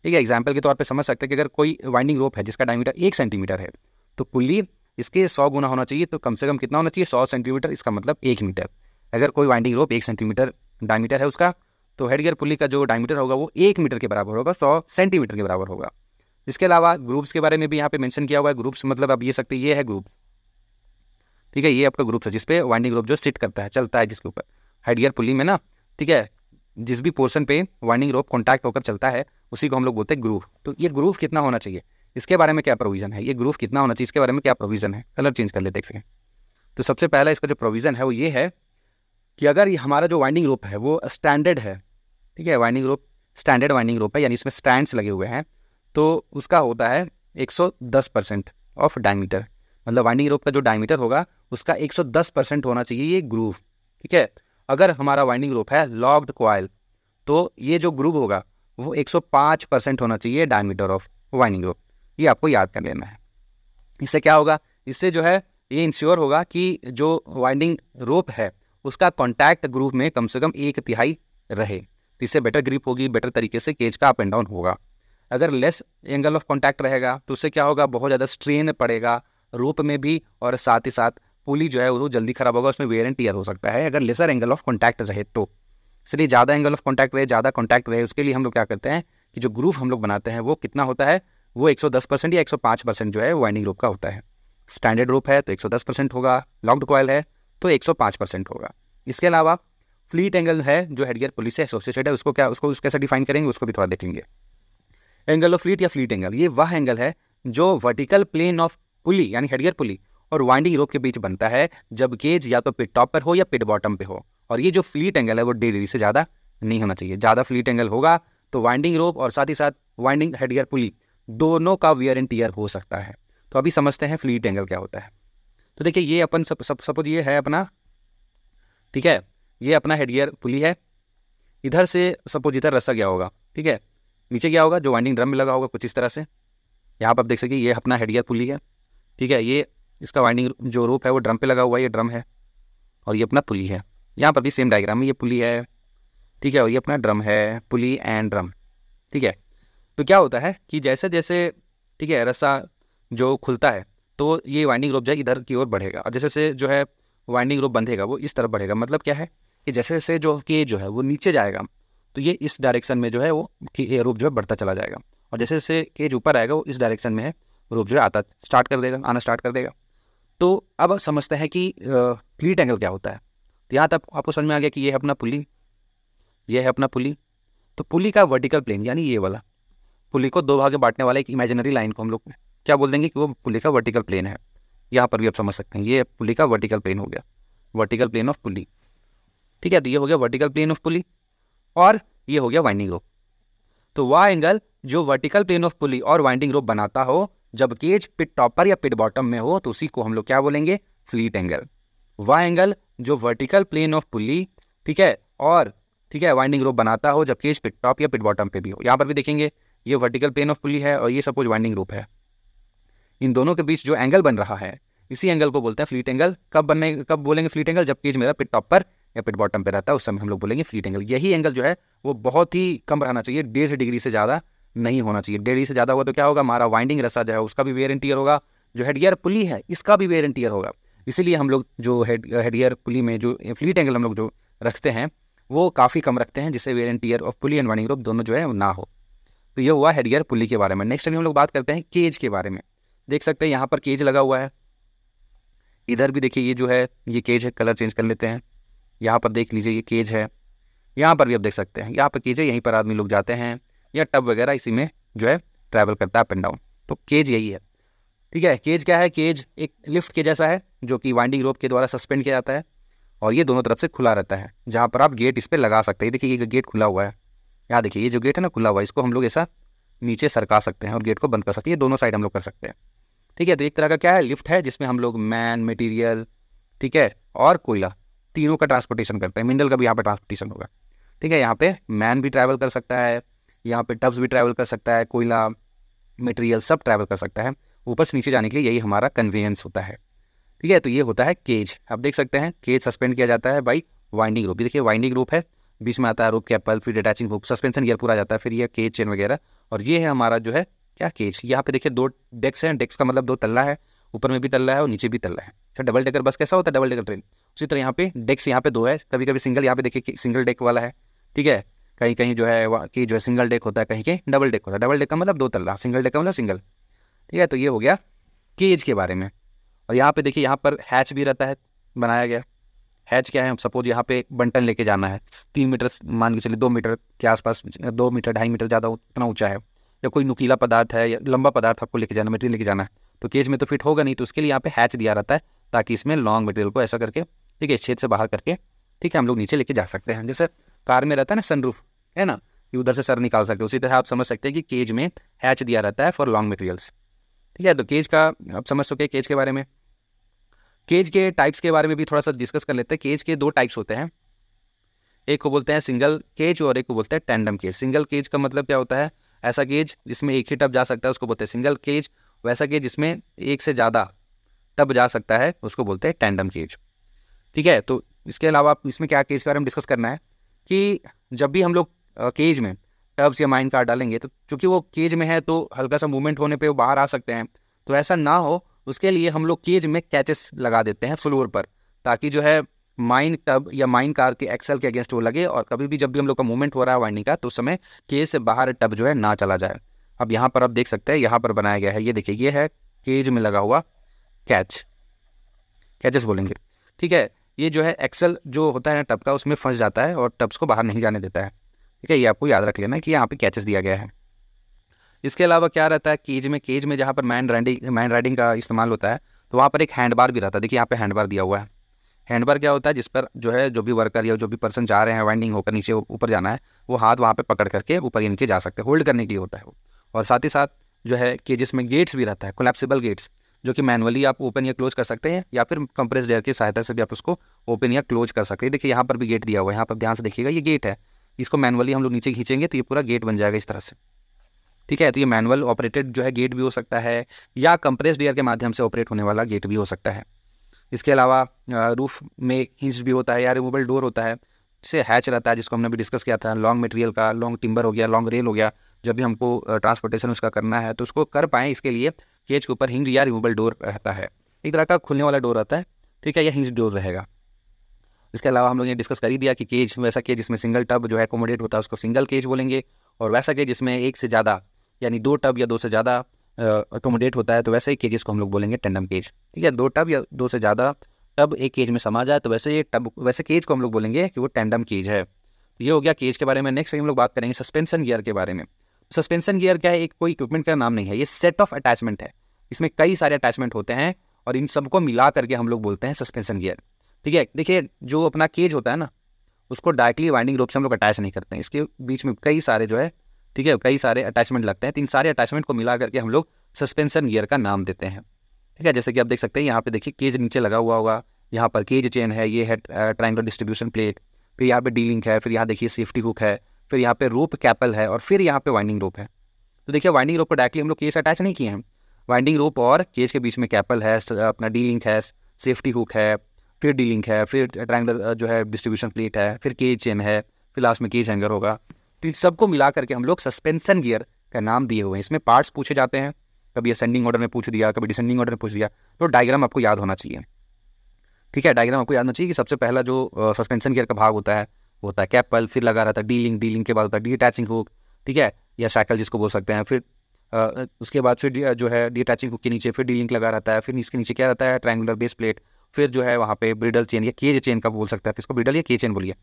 ठीक है एग्जाम्पल के तौर पर समझ सकते हैं कि अगर कोई वाइंडिंग रोप है जिसका डायमीटर एक सेंटीमीटर है तो पुली इसके सौ गुना होना चाहिए तो कम से कम कितना होना चाहिए सौ सेंटीमीटर इसका मतलब एक मीटर अगर कोई वाइंडिंग रोप एक सेंटीमीटर डायमीटर है उसका तो हेडगियर पुली का जो डायमीटर होगा वो एक मीटर के बराबर होगा सौ सेंटीमीटर के बराबर होगा इसके अलावा ग्रुप्स के बारे में भी यहाँ पे मेंशन किया हुआ है ग्रुप्स मतलब आप ये सकते तो ये है ग्रुप ठीक है ये आपका ग्रुप है जिसपे वाइंडिंग रोप जो सिट करता है चलता है जिसके ऊपर हेडगियर पुली में ना ठीक है जिस भी पोर्सन पे वाइंडिंग रोप कॉन्टैक्ट होकर चलता है उसी को हम लोग बोलते हैं ग्रूव तो ये ग्रूव कितना होना चाहिए इसके बारे में क्या प्रोविज़न है ये ग्रूफ कितना होना चाहिए इसके बारे में क्या प्रोविज़न है कलर चेंज कर लेते हैं तो सबसे पहला इसका जो प्रोविज़न है वो ये है कि अगर हमारा जो वाइंडिंग रूप है वो स्टैंडर्ड है ठीक है वाइंडिंग रूप स्टैंडर्ड वाइंडिंग रूप है यानी इसमें स्टैंड्स लगे हुए हैं तो उसका होता है 110 परसेंट ऑफ डायमीटर मतलब वाइंडिंग रूप का जो डायमीटर होगा उसका 110 परसेंट होना चाहिए ये ग्रूव ठीक है अगर हमारा वाइंडिंग रूप है लॉक्ड क्वाइल तो ये जो ग्रूव होगा वो एक परसेंट होना चाहिए डायमीटर ऑफ वाइंडिंग रूप ये आपको याद कर लेना है इससे क्या होगा इससे जो है ये इंश्योर होगा कि जो वाइंडिंग रोप है उसका कॉन्टैक्ट ग्रूव में कम से कम एक तिहाई रहे तो इससे बेटर ग्रिप होगी बेटर तरीके से केज का अप एंड डाउन होगा अगर लेस एंगल ऑफ कॉन्टैक्ट रहेगा तो उससे क्या होगा बहुत ज़्यादा स्ट्रेन पड़ेगा रोप में भी और साथ ही साथ पुली जो है वो जल्दी खराब होगा उसमें वेयर एंड टीयर हो सकता है अगर लेसर एंगल ऑफ कॉन्टैक्ट रहे तो इसलिए ज़्यादा एंगल ऑफ कॉन्टैक्ट रहे ज़्यादा कॉन्टैक्ट रहे उसके लिए हम लोग क्या करते हैं कि जो ग्रूव हम लोग बनाते हैं वो कितना होता है वो 110 परसेंट या 105 परसेंट जो है वाइंडिंग रूप का होता है स्टैंडर्ड रूप है तो 110 परसेंट होगा लॉक्ड कॉयल है तो 105 परसेंट होगा इसके अलावा फ्लीट एंगल है जो हेडगियर पुलिस से एसोसिएटेड है उसको क्या उसको उसको कैसे डिफाइन करेंगे उसको भी थोड़ा देखेंगे एंगल ऑफ फ्लीट या फ्लीट एंगल ये वह एंगल है जो वर्टिकल प्लेन ऑफ पुली यानी हेडगियर पुली और वाइंडिंग रोप के बीच बनता है जब गेज या तो पिट टॉप पर हो या पिट बॉटम पे हो और ये जो फ्लीट एंगल है वो डेढ़ डिग्री से ज़्यादा नहीं होना चाहिए ज़्यादा फ्लीट एंगल होगा तो वाइंडिंग रोप और साथ ही साथ वाइंडिंग हेडगियर पुली दोनों का वियर एंड टीयर हो सकता है तो अभी समझते हैं फ्लीट एंगल क्या होता है तो देखिए ये अपन सब सब सपोज ये है अपना ठीक है ये अपना हेड गियर पुली है इधर से सपोज इधर रस्सा गया होगा ठीक है नीचे गया होगा जो वाइंडिंग ड्रम में लगा होगा कुछ इस तरह से यहाँ पर आप देख सकिए ये अपना हेड गियर पुली है ठीक है ये इसका वाइंडिंग जो रूप है वो ड्रम पे लगा हुआ है ये ड्रम है और ये अपना पुली है यहाँ पर भी सेम डायग्राम है ये पुली है ठीक है और ये अपना ड्रम है पुली एंड ड्रम ठीक है तो क्या होता है कि जैसे जैसे ठीक है रस्सा जो खुलता है तो ये वाइंडिंग रोप जो है इधर की ओर बढ़ेगा और जैसे जैसे जो है वाइंडिंग रोप बंधेगा वो इस तरफ बढ़ेगा मतलब क्या है कि जैसे जैसे जो के जो है वो नीचे जाएगा तो ये इस डायरेक्शन में जो है वो कि ये रूप जो है बढ़ता चला जाएगा और जैसे जैसे केज ऊपर आएगा वो इस डायरेक्शन में है रूप जो है आता स्टार्ट कर देगा आना स्टार्ट कर देगा तो अब समझते हैं कि क्लीट एंगल क्या होता है तो यहाँ तक आपको समझ में आ गया कि ये है अपना पुली ये है अपना पुली तो पुली का वर्टिकल प्लेन यानी ये वाला पुली को दो भागे बांटने वाला एक इमेजिनरी लाइन को हम लोग क्या बोल देंगे कि वो पुली का वर्टिकल प्लेन है यहाँ पर भी आप समझ सकते हैं ये पुली का वर्टिकल प्लेन हो गया वर्टिकल प्लेन ऑफ पुली ठीक है तो ये हो गया वर्टिकल प्लेन ऑफ पुली और ये हो गया वाइंडिंग रोप तो वह एंगल जो वर्टिकल प्लेन ऑफ पुली और वाइंडिंग रोप बनाता हो जब केज पिट टॉपर या पिट बॉटम में हो तो उसी को हम लोग क्या बोलेंगे फ्लीट एंगल वह एंगल जो वर्टिकल प्लेन ऑफ पुली ठीक है और ठीक है वाइंडिंग रोप बनाता हो जब केज पिट टॉप या पिट बॉटम पे भी हो यहाँ पर भी देखेंगे ये वर्टिकल प्लेन ऑफ पुली है और ये सपोज वाइंडिंग रूप है इन दोनों के बीच जो एंगल बन रहा है इसी एंगल को बोलते हैं फ्लीट एंगल कब बनने कब बोलेंगे फ्लीट एंगल जब केज मेरा पिट टॉप पर या पिट बॉटम पर रहता है उस समय हम लोग बोलेंगे फ्लीट एंगल यही एंगल जो है वो बहुत ही कम रहना चाहिए डेढ़ डिग्री से ज़्यादा नहीं होना चाहिए डेढ़ से ज़्यादा होगा तो क्या होगा हमारा वाइंडिंग रस्सा जो है उसका भी वेयर एंड टीयर होगा जो हेड गियर पुली है इसका भी वेयर एंड टीयर होगा इसीलिए हम लोग जो हेड हेड गियर पुली में जो फ्लीट एंगल हम लोग जो रखते हैं वो काफ़ी कम रखते हैं जिससे वेयर एंड टीयर और पुली एंड वाइंडिंग रूप दोनों जो है ना हो तो ये हुआ गियर पुली के बारे में नेक्स्ट अभी हम लोग बात करते हैं केज के बारे में देख सकते हैं यहाँ पर केज लगा हुआ है इधर भी देखिए ये जो है ये केज है कलर चेंज कर लेते हैं यहाँ पर देख लीजिए ये केज है यहाँ पर भी आप देख सकते हैं यहाँ पर केज है यहीं पर आदमी लोग जाते हैं या टब वगैरह इसी में जो है ट्रैवल करता है अप एंड डाउन तो केज यही है ठीक है केज क्या है केज एक लिफ्ट के जैसा है जो कि वाइंडिंग रोप के द्वारा सस्पेंड किया जाता है और ये दोनों तरफ से खुला रहता है जहाँ पर आप गेट इस पर लगा सकते हैं देखिए ये गेट खुला हुआ है यहाँ देखिए ये जो गेट है ना खुला हुआ इसको हम लोग ऐसा नीचे सरका सकते हैं और गेट को बंद कर सकते हैं दोनों साइड हम लोग कर सकते हैं ठीक है तो एक तरह का क्या है लिफ्ट है जिसमें हम लोग मैन मटीरियल ठीक है और कोयला तीनों का ट्रांसपोर्टेशन करते हैं मिनरल का भी यहाँ पर ट्रांसपोर्टेशन होगा ठीक है यहाँ पे मैन भी ट्रैवल कर सकता है यहाँ पे टब्स भी ट्रैवल कर सकता है कोयला मटेरियल सब ट्रैवल कर सकता है ऊपर से नीचे जाने के लिए यही हमारा कन्वीनियंस होता है ठीक है तो ये होता है केज आप देख सकते हैं केज सस्पेंड किया जाता है बाई वाइंडिंग रूप ये देखिए वाइंडिंग रूप है बीच में आता है रूप कैपल फिर अटैचिंग हुक सस्पेंशन गियर पूरा जाता है फिर यह केज चेन वगैरह और ये है हमारा जो है क्या केज यहाँ पे देखिए दो डेक्स हैं डेक्स का मतलब दो तल्ला है ऊपर में भी तल्ला है और नीचे भी तल्ला है अच्छा डबल डेकर बस कैसा होता है डबल डेकर ट्रेन उसी तरह यहाँ पे डेक्स यहाँ पे दो है कभी कभी सिंगल यहाँ पे देखिए सिंगल डेक वाला है ठीक है कहीं कहीं जो है वहाँ की जो है सिंगल डेक होता है कहीं कहीं डबल डेक होता है डबल डेक का मतलब दो तल्ला सिंगल डेक का मतलब सिंगल ठीक है तो ये हो गया केज के बारे में और यहाँ पे देखिए यहाँ पर हैच भी रहता है बनाया गया हैच क्या है सपोज यहाँ पे बंटन लेके जाना है तीन मीटर मान के चलिए दो मीटर के आसपास दो मीटर ढाई मीटर ज़्यादा उतना ऊँचा है या कोई नुकीला पदार्थ है या लंबा पदार्थ आपको लेके जाना मटेरियल लेके जाना है तो केज में तो फिट होगा नहीं तो उसके लिए यहाँ पे हैच दिया रहता है ताकि इसमें लॉन्ग मटेरियल को ऐसा करके ठीक है इस छेद से बाहर करके ठीक है हम लोग नीचे लेके जा सकते हैं जैसे कार में रहता है ना सनरूफ है ना कि उधर से सर निकाल सकते हो उसी तरह आप समझ सकते हैं कि केज में हैच दिया रहता है फॉर लॉन्ग मटेरियल्स ठीक है तो केज का आप समझ सके केज के बारे में केज के टाइप्स के बारे में भी थोड़ा सा डिस्कस कर लेते हैं केज के दो टाइप्स होते हैं एक को बोलते हैं सिंगल केज और एक को बोलते हैं टैंडम केज सिंगल केज का मतलब क्या होता है ऐसा केज जिसमें एक ही टब जा सकता है उसको बोलते हैं सिंगल केज वैसा केज जिसमें एक से ज़्यादा टब जा सकता है उसको बोलते हैं टैंडम केज ठीक है तो इसके अलावा इसमें क्या केज के बारे में डिस्कस करना है कि जब भी हम लोग केज में टब्स या माइंड कार्ड डालेंगे तो चूंकि वो केज में है तो हल्का सा मूवमेंट होने पर वो बाहर आ सकते हैं तो ऐसा ना हो उसके लिए हम लोग केज में कैचेस लगा देते हैं फ्लोर पर ताकि जो है माइन टब या माइन कार के एक्सल के अगेंस्ट वो लगे और कभी भी जब भी हम लोग का मूवमेंट हो रहा है वाइंडिंग का तो उस समय केज से बाहर टब जो है ना चला जाए अब यहाँ पर आप देख सकते हैं यहाँ पर बनाया गया है ये देखिए ये है केज में लगा हुआ कैच कैचेस बोलेंगे ठीक है ये जो है एक्सल जो होता है ना टब का उसमें फंस जाता है और टब्स को बाहर नहीं जाने देता है ठीक है ये आपको याद रख लेना कि यहाँ पे कैचेस दिया गया है इसके अलावा क्या रहता है केज में केज में जहाँ पर मैन राइडिंग मैन राइडिंग का इस्तेमाल होता है तो वहाँ पर एक हैंड बार भी रहता है देखिए यहाँ पे हैंड बार दिया हुआ है हैंड बार क्या होता है जिस पर जो है जो भी वर्कर या जो भी पर्सन जा रहे हैं वाइंडिंग होकर नीचे ऊपर जाना है वो हाथ वहाँ पर पकड़ करके ऊपर ही नीचे जा सकते हैं होल्ड करने के लिए होता है वो और साथ ही साथ जो है केजेस में गेट्स भी रहता है कोलेप्सिबल गेट्स जो कि मैनुअली आप ओपन या क्लोज कर सकते हैं या फिर कंप्रेस डेयर की सहायता से भी आप उसको ओपन या क्लोज कर सकते हैं देखिए यहाँ पर भी गेट दिया हुआ है यहाँ पर ध्यान से देखिएगा ये गेट है इसको मैनुअली हम लोग नीचे खींचेंगे तो ये पूरा गेट बन जाएगा इस तरह से ठीक है तो ये मैनुअल ऑपरेटेड जो है गेट भी हो सकता है या कंप्रेस्ड एयर के माध्यम से ऑपरेट होने वाला गेट भी हो सकता है इसके अलावा रूफ में हिंस भी होता है या रिमूवेबल डोर होता है जिससे हैच रहता है जिसको हमने भी डिस्कस किया था लॉन्ग मटेरियल का लॉन्ग टिम्बर हो गया लॉन्ग रेल हो गया जब भी हमको ट्रांसपोर्टेशन उसका करना है तो उसको कर पाएँ इसके लिए केज के ऊपर हिंज या रिमूवेबल डोर रहता है एक तरह का खुलने वाला डोर रहता है ठीक है या हिंज डोर रहेगा इसके अलावा हम लोग ने डिस्कस कर ही दिया कि केज वैसा केज जिसमें सिंगल टब जो है एकोमोडेट होता है उसको सिंगल केज बोलेंगे और वैसा केज जिसमें एक से ज़्यादा यानी दो टब या दो से ज़्यादा अकोमोडेट होता है तो वैसे ही केजेस को हम लोग बोलेंगे टेंडम केज ठीक है दो टब या दो से ज़्यादा टब एक केज में समा जाए तो वैसे ये टब वैसे केज को हम लोग बोलेंगे कि वो टेंडम केज है तो ये हो गया केज के बारे में नेक्स्ट हम लोग बात करेंगे सस्पेंशन गियर के बारे में सस्पेंशन गियर क्या है एक कोई इक्विपमेंट का नाम नहीं है ये सेट ऑफ अटैचमेंट है इसमें कई सारे अटैचमेंट होते हैं और इन सबको मिला करके हम लोग बोलते हैं सस्पेंशन गियर ठीक है देखिए जो अपना केज होता है ना उसको डायरेक्टली वाइंडिंग रोप से हम लोग अटैच नहीं करते हैं इसके बीच में कई सारे जो है ठीक है कई सारे अटैचमेंट लगते हैं तो इन सारे अटैचमेंट को मिला करके हम लोग सस्पेंसन गियर का नाम देते हैं ठीक है जैसे कि आप देख सकते हैं यहाँ पे देखिए केज नीचे लगा हुआ होगा यहाँ पर केज चेन है ये है ट्राइंगल डिस्ट्रीब्यूशन प्लेट फिर यहाँ पे डी लिंक है फिर यहाँ देखिए सेफ्टी हुक है फिर यहाँ पे रोप कैपल है और फिर यहाँ पे वाइंडिंग रोप है तो देखिए वाइंडिंग रोप पर डायरेक्टली हम लोग केस अटैच नहीं किए हैं वाइंडिंग रोप और केज के बीच में कैपल है अपना डी लिंक है सेफ्टी हुक है फिर डी लिंक है फिर ट्राइंगल जो है डिस्ट्रीब्यूशन प्लेट है फिर केज चेन है फिर लास्ट में केज हैंगर होगा तो इन सबको मिला करके हम लोग सस्पेंसन गियर का नाम दिए हुए हैं इसमें पार्ट्स पूछे जाते हैं कभी असेंडिंग ऑर्डर में पूछ दिया कभी डिसेंडिंग ऑर्डर में पूछ दिया तो डायग्राम आपको याद होना चाहिए ठीक है डायग्राम आपको याद होना चाहिए कि सबसे पहला जो सस्पेंसन गियर का भाग होता है वो होता है कैपल फिर लगा रहता है डीलिंग डीलिंग के बाद होता है अटैचिंग हुक ठीक है या साइकिल जिसको बोल सकते हैं फिर उसके बाद फिर जो है डिटैचिंग हुक के नीचे फिर डीलिंग लगा रहता है फिर इसके नीचे क्या रहता है ट्रैंगुलर बेस प्लेट फिर जो है वहाँ पे ब्रिडल चेन या केज चेन का बोल सकता है इसको ब्रिडल या के चेन बोलिए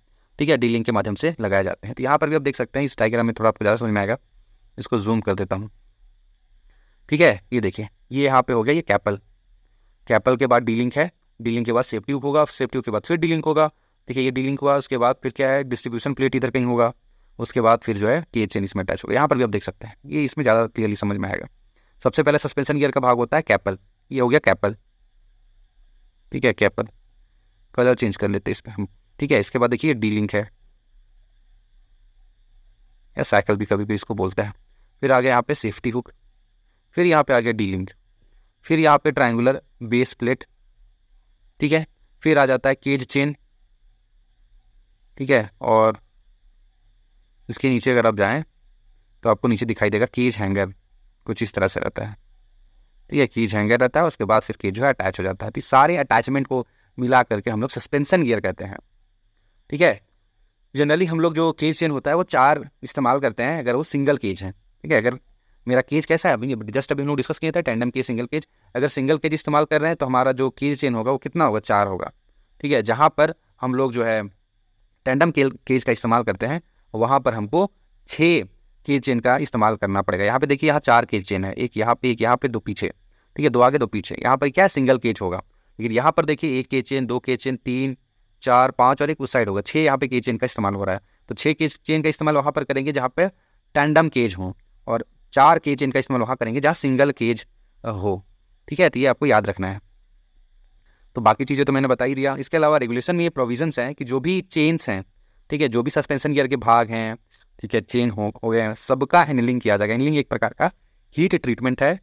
ठीक है डीलिंग के माध्यम से लगाए जाते हैं तो यहाँ पर भी आप देख सकते हैं इस डायग्राम में थोड़ा आपको ज़्यादा समझ में आएगा इसको जूम कर देता हूँ ठीक है ये देखिए ये यहाँ पे हो गया ये कैपल कैपल के बाद डीलिंक है डीलिंग के बाद सेफ्टी हुक होगा सेफ्टी हुक के बाद फिर डीलिंक होगा ठीक है ये डीलिंग हुआ उसके बाद फिर क्या है डिस्ट्रीब्यूशन प्लेट इधर कहीं होगा उसके बाद फिर जो है के चेन इसमें अटैच होगा यहाँ पर भी आप देख सकते हैं ये इसमें ज़्यादा क्लियरली समझ में आएगा सबसे पहले सस्पेंशन गियर का भाग होता है कैपल ये हो गया कैपल ठीक है कैपल कलर चेंज कर लेते हैं पर हम ठीक है इसके बाद देखिए डी लिंक है या साइकिल भी कभी भी इसको बोलते हैं फिर आ गया यहाँ पे सेफ्टी हुक फिर यहाँ पे आ गया डी लिंक फिर यहाँ पे ट्राइंगुलर बेस प्लेट ठीक है फिर आ जाता है केज चेन ठीक है और इसके नीचे अगर आप जाएं तो आपको नीचे दिखाई देगा केज हैंगर कुछ इस तरह से रहता है ठीक है केज हैंगर रहता है उसके बाद फिर केज जो है अटैच हो जाता है तो सारे अटैचमेंट को मिला करके हम लोग सस्पेंसन गियर कहते हैं ठीक है जनरली हम लोग जो केज चेन होता है वो चार इस्तेमाल करते हैं अगर वो सिंगल केज है ठीक है अगर मेरा केज कैसा है अभी जस्ट अभी हम लोग डिस्कस किया था टैंडम केज सिंगल केज अगर सिंगल केज इस्तेमाल कर रहे हैं तो हमारा जो केज चेन होगा वो कितना होगा चार होगा ठीक है जहाँ पर हम लोग जो है टैंडम केज का इस्तेमाल करते हैं वहाँ पर हमको छः केज चेन का इस्तेमाल करना पड़ेगा यहाँ पे देखिए यहाँ चार केज चेन है एक यहाँ पे एक यहाँ पे दो पीछे ठीक है दो आगे दो पीछे यहाँ पर क्या है सिंगल केज होगा लेकिन यहाँ पर देखिए एक केज चेन दो केज चेन तीन चार पाँच और एक उस साइड होगा छः यहाँ पे केज चेन का इस्तेमाल हो रहा है तो छः केज चेन का इस्तेमाल वहाँ पर करेंगे जहाँ पे टैंडम केज हो और चार केज चेन का इस्तेमाल वहाँ करेंगे जहाँ सिंगल केज हो ठीक है तो ये आपको याद रखना है तो बाकी चीज़ें तो मैंने बता ही दिया इसके अलावा रेगुलेशन में ये प्रोविजन हैं कि जो भी चेन्स हैं ठीक है जो भी सस्पेंशन गियर के भाग हैं ठीक है चेन हो हो गए सबका हैंडलिंग किया जाएगा हैंडलिंग एक प्रकार का हीट ट्रीटमेंट है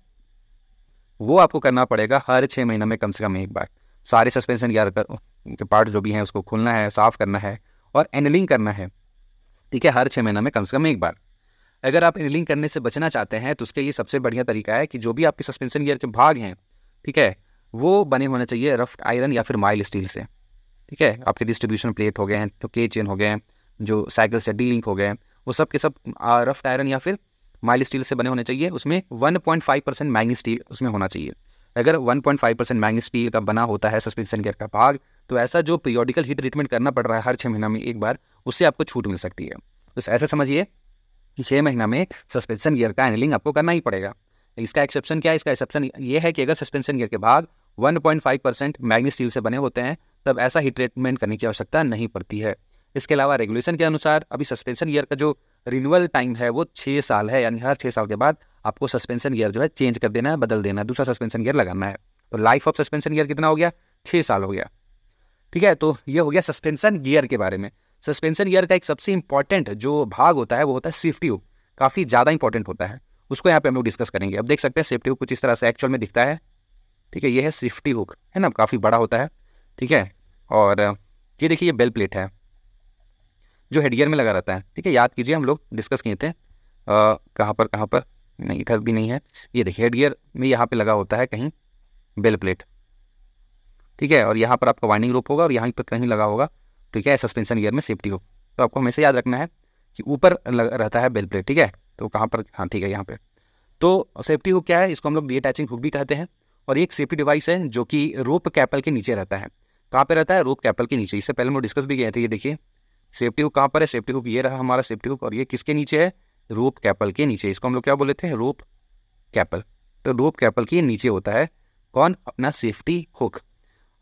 वो आपको करना पड़ेगा हर छः महीने में कम से कम एक बार सारे सस्पेंशन गियर के पार्ट जो भी हैं उसको खोलना है साफ़ करना है और एनलिंग करना है ठीक है हर छः महीना में कम से कम एक बार अगर आप एनलिंग करने से बचना चाहते हैं तो उसके लिए सबसे बढ़िया तरीका है कि जो भी आपके सस्पेंशन गियर के भाग हैं ठीक है वो बने होने चाहिए रफ आयरन या फिर माइल स्टील से ठीक है आपके डिस्ट्रीब्यूशन प्लेट हो गए हैं तो के चेन हो गए हैं जो साइकिल से डी लिंक हो गए हैं वो सब के सब रफ्ट आयरन या फिर माइल स्टील से बने होने चाहिए उसमें 1.5 परसेंट मैग्नी स्टील उसमें होना चाहिए अगर 1.5 परसेंट मैंग स्टील का बना होता है सस्पेंशन गियर का भाग तो ऐसा जो पीरियोडिकल हीट ट्रीटमेंट करना पड़ रहा है हर छः महीना में एक बार उससे आपको छूट मिल सकती है तो ऐसा समझिए छः महीना में सस्पेंशन गियर का एनलिंग आपको करना ही पड़ेगा इसका एक्सेप्शन क्या है इसका एक्सेप्शन ये है कि अगर सस्पेंशन गियर के भाग 1.5 परसेंट मैग्नी स्टील से बने होते हैं तब ऐसा ही ट्रीटमेंट करने की आवश्यकता नहीं पड़ती है इसके अलावा रेगुलेशन के अनुसार अभी सस्पेंशन गियर का जो रिन्यूअल टाइम है वो छः साल है यानी हर छः साल के बाद आपको सस्पेंशन गियर जो है चेंज कर देना है बदल देना है दूसरा सस्पेंशन गियर लगाना है तो लाइफ ऑफ सस्पेंशन गियर कितना हो गया छः साल हो गया ठीक है तो ये हो गया सस्पेंशन गियर के बारे में सस्पेंशन गियर का एक सबसे इंपॉर्टेंट जो भाग होता है वो होता है सेफ्टी काफ़ी ज़्यादा इंपॉर्टेंट होता है उसको यहाँ पे हम लोग डिस्कस करेंगे अब देख सकते हैं सेफ्टी हुक कुछ इस तरह से एक्चुअल में दिखता है ठीक है ये है सेफ्टी हुक है ना काफ़ी बड़ा होता है ठीक है और ये देखिए ये बेल प्लेट है जो हेडगियर में लगा रहता है ठीक है याद कीजिए हम लोग डिस्कस किए थे कहाँ पर कहाँ पर नहीं इधर भी नहीं है ये देखिए हेडगियर में यहाँ पे लगा होता है कहीं बेल प्लेट ठीक है और यहाँ पर आपका वाइंडिंग रोप होगा और यहाँ पर कहीं लगा होगा ठीक है सस्पेंशन गियर में सेफ्टी हो तो आपको हमेशा याद रखना है कि ऊपर रहता है बेल प्लेट ठीक है तो कहाँ पर हाँ ठीक है यहाँ पर तो सेफ्टी हुक क्या है इसको हम लोग अटैचिंग हुक भी कहते हैं और एक सेफ्टी डिवाइस है जो कि रोप कैपल के नीचे रहता है कहाँ पे रहता है रोप कैपल के नीचे इससे पहले हम लोग डिस्कस भी किए थे ये देखिए सेफ्टी हुक कहाँ पर है सेफ्टी हुक ये रहा हमारा सेफ्टी हुक और ये किसके नीचे है रोप कैपल के नीचे इसको हम लोग क्या बोले थे रोप कैपल तो रोप कैपल के नीचे होता है कौन अपना सेफ्टी हुक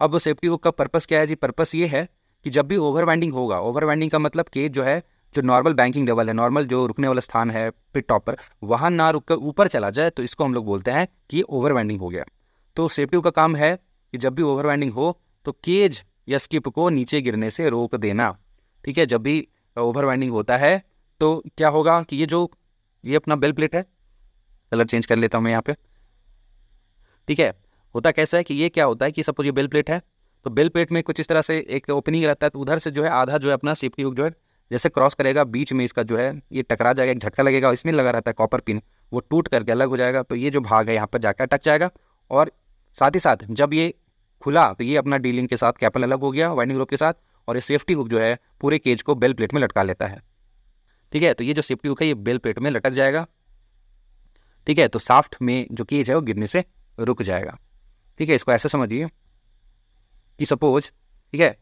अब वो सेफ्टी हुक का पर्पस क्या है जी पर्पस ये है कि जब भी ओवर वाइंडिंग होगा ओवर वाइंडिंग का मतलब कि जो है जो नॉर्मल बैंकिंग लेवल है नॉर्मल जो रुकने वाला स्थान है पिट टॉप पर वहाँ ना रुक कर ऊपर चला जाए तो इसको हम लोग बोलते हैं कि ओवर वाइंडिंग हो गया तो सेफ्टी का काम है कि जब भी ओवर वाइंडिंग हो तो केज या स्किप को नीचे गिरने से रोक देना ठीक है जब भी ओवर वाइंडिंग होता है तो क्या होगा कि ये जो ये अपना बेल प्लेट है कलर चेंज कर लेता हूँ मैं यहाँ पे ठीक है होता कैसा है कि ये क्या होता है कि सपोज ये बेल प्लेट है तो बेल प्लेट में कुछ इस तरह से एक ओपनिंग रहता है तो उधर से जो है आधा जो है अपना सेफ्टी हुक जो है जैसे क्रॉस करेगा बीच में इसका जो है ये टकरा जाएगा एक झटका लगेगा इसमें लगा रहता है कॉपर पिन वो टूट करके अलग हो जाएगा तो ये जो भाग है यहाँ पर जाकर अटक जाएगा और साथ ही साथ जब ये खुला तो ये अपना डीलिंग के साथ कैपल अलग हो गया वाइंडिंग रोप के साथ और ये सेफ्टी हुक जो है पूरे केज को बेल प्लेट में लटका लेता है ठीक है तो ये जो सेफ्टी हुक है ये बेल प्लेट में लटक जाएगा ठीक है तो साफ्ट में जो केज है वो गिरने से रुक जाएगा ठीक है इसको ऐसा समझिए कि सपोज ठीक है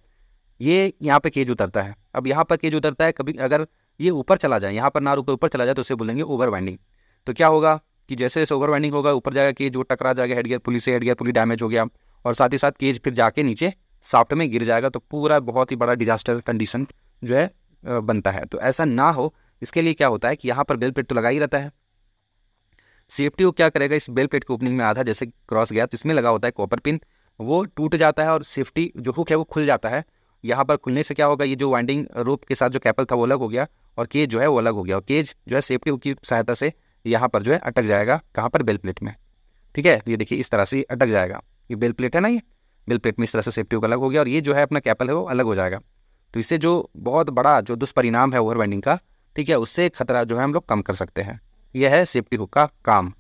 ये यहाँ पर केज उतरता है अब यहाँ पर केज उतरता है कभी अगर ये ऊपर चला जाए यहाँ पर ना रुके ऊपर चला जाए तो उसे बोलेंगे ओवर वाइंडिंग तो क्या होगा कि जैसे जैसे ओवर वाइंडिंग होगा ऊपर जाएगा केज वो टकरा जाएगा हेडगेयर पुलिस से हेडगेयर पुलिस डैमेज हो गया और साथ ही साथ केज फिर जाके नीचे साफ्ट में गिर जाएगा तो पूरा बहुत ही बड़ा डिजास्टर कंडीशन जो है बनता है तो ऐसा ना हो इसके लिए क्या होता है कि यहाँ पर बेल प्लेट तो लगा ही रहता है सेफ्टी वो क्या करेगा इस बेल प्लेट की ओपनिंग में आधा जैसे क्रॉस गया तो इसमें लगा होता है कॉपर पिन वो टूट जाता है और सेफ्टी जो हुक है वो खुल जाता है यहाँ पर खुलने से क्या होगा ये जो वाइंडिंग रोप के साथ जो कैपल था वो अलग हो गया और केज जो है वो अलग हो गया और केज जो है सेफ्टी की सहायता से यहाँ पर जो है अटक जाएगा कहाँ पर बेल प्लेट में ठीक है तो ये देखिए इस तरह से अटक जाएगा ये बेल प्लेट है ना ये बिल पेट में इस तरह से सेफ्टी अलग हो गया और ये जो है अपना कैपल है वो अलग हो जाएगा तो इससे जो बहुत बड़ा जो दुष्परिणाम है ओवर वाइंडिंग का ठीक है उससे खतरा जो है हम लोग कम कर सकते हैं यह है सेफ्टी हुक का काम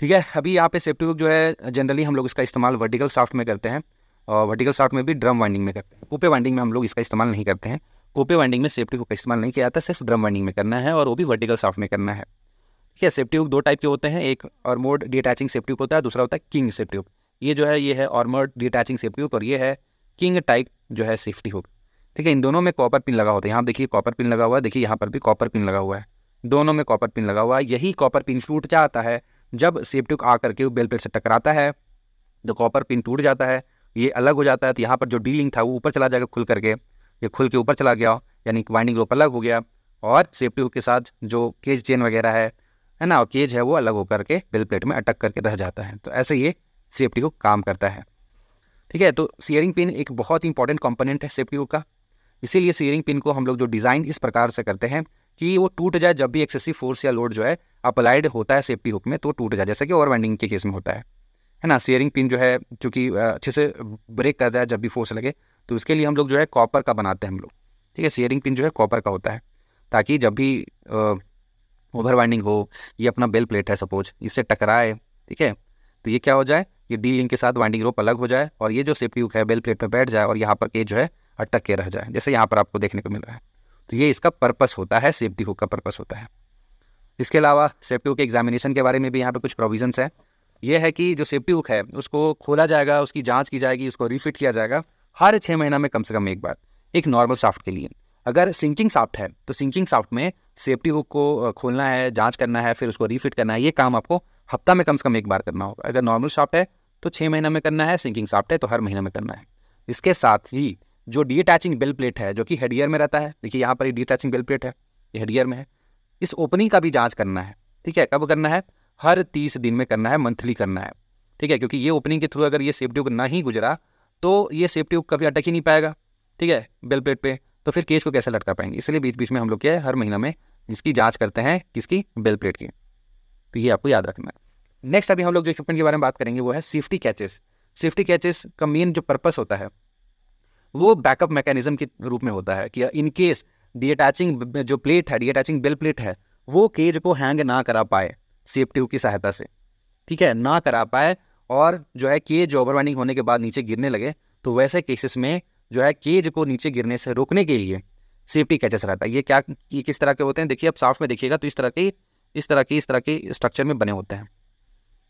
ठीक है अभी यहाँ पे सेफ्टी हुक जो है जनरली हम लोग इसका इस्तेमाल वर्टिकल साफ्ट में करते हैं और वर्टिकल साफ्ट में भी ड्रम वाइंडिंग में करते हैं कोपे वाइंडिंग में हम लोग इसका इस्तेमाल नहीं करते हैं कोपे वाइंडिंग में सेफ्टी हुक का इस्तेमाल नहीं किया जाता सिर्फ ड्रम वाइंडिंग में करना है और वो भी वर्टिकल साफ्ट में करना है ठीक है सेफ्टी हुक दो टाइप के होते हैं एक और मोड डिटैचिंग सेफ्टी हुक होता है दूसरा होता है किंग सेफ्टी हुक ये जो है ये है ऑर्मर्ड डिटैचिंग सेफ्टी हुक और ये है किंग टाइप जो है सेफ्टी हुक ठीक है इन दोनों में कॉपर पिन लगा होता है यहाँ देखिए कॉपर पिन लगा हुआ है देखिए यहाँ पर भी कॉपर पिन लगा हुआ है दोनों में कॉपर पिन लगा हुआ है यही कॉपर पिन टूट जाता है जब सेफ्टी हुक आकर के बेल प्लेट से टकराता है तो कॉपर पिन टूट जाता है ये अलग हो जाता है तो यहाँ पर जो डी लिंक था वो ऊपर चला जाएगा खुल करके ये खुल के ऊपर चला गया यानी वाइंडिंग रोप अलग हो गया और सेफ्टी हुक के साथ जो केज चेन वगैरह है है ना केज है वो अलग होकर के बेल प्लेट में अटक करके रह जाता है तो ऐसे ये सेफ्टी हुक काम करता है ठीक है तो सीयरिंग पिन एक बहुत ही इंपॉर्टेंट कंपोनेंट है सेफ्टी हुक का इसीलिए सीयरिंग पिन को हम लोग जो डिज़ाइन इस प्रकार से करते हैं कि वो टूट जाए जब भी एक्सेसिव फोर्स या लोड जो है अप्लाइड होता है सेफ्टी हुक में तो टूट जाए जैसे कि ओवर वाइंडिंग के केस में होता है है ना सीयरिंग पिन जो है चूँकि अच्छे से ब्रेक कर जाए जब भी फोर्स लगे तो उसके लिए हम लोग जो है कॉपर का बनाते हैं हम लोग ठीक है सीयरिंग पिन जो है कॉपर का होता है ताकि जब भी ओवर वाइंडिंग हो ये अपना बेल प्लेट है सपोज इससे टकराए ठीक है तो ये क्या हो जाए ये डी लिंक के साथ वाइंडिंग रोप अलग हो जाए और ये जो सेफ्टी हुक है बेल प्लेट पर बैठ जाए और यहाँ पर ये जो है अटक के रह जाए जैसे यहाँ पर आपको देखने को मिल रहा है तो ये इसका पर्पस होता है सेफ्टी हुक का पर्पस होता है इसके अलावा सेफ्टी हुक एग्जामिनेशन के बारे में भी यहाँ पर कुछ प्रोविजंस हैं ये है कि जो सेफ्टी हुक है उसको खोला जाएगा उसकी जाँच की जाएगी उसको रिफिट किया जाएगा हर छः महीना में कम से कम एक बार एक नॉर्मल साफ्ट के लिए अगर सिंकिंग साफ्ट है तो सिंकिंग साफ्ट में सेफ्टी हुक को खोलना है जांच करना है फिर उसको रीफिट करना है ये काम आपको हफ्ता में कम से कम एक बार करना होगा अगर नॉर्मल साफ्ट है तो छः महीने में करना है सिंकिंग साफ्ट है तो हर महीने में करना है इसके साथ ही जो डी अटैचिंग बेल प्लेट है जो कि हेडियर में रहता है देखिए यहाँ पर ये डी अटैचिंग बेल प्लेट है ये हेडियर में है इस ओपनिंग का भी जाँच करना है ठीक है कब करना है हर तीस दिन में करना है मंथली करना है ठीक है क्योंकि ये ओपनिंग के थ्रू अगर ये सेफ्टी हुक नहीं गुजरा तो ये सेफ्टी कभी अटक ही नहीं पाएगा ठीक है बेल प्लेट पर तो फिर केस को कैसे लटका पाएंगे इसलिए बीच बीच में हम लोग क्या है हर महीना में इसकी जाँच करते हैं किसकी बेल प्लेट की तो ये आपको याद रखना है नेक्स्ट अभी हम लोग जो इक्विपमेंट के बारे में बात करेंगे वो है सेफ्टी कैचेस सेफ्टी कैचेस का मेन जो पर्पस होता है वो बैकअप मैकेनिज्म के रूप में होता है कि इन केस अटैचिंग जो प्लेट है डीअटैचिंग बेल प्लेट है वो केज को हैंग ना करा पाए सेफ्टी की सहायता से ठीक है ना करा पाए और जो है केज ओवरवाइनिंग होने के बाद नीचे गिरने लगे तो वैसे केसेस में जो है केज को नीचे गिरने से रोकने के लिए सेफ्टी कैचेस रहता है ये क्या ये किस तरह के होते हैं देखिए आप साफ में देखिएगा तो इस तरह के इस तरह के इस तरह के स्ट्रक्चर में बने होते हैं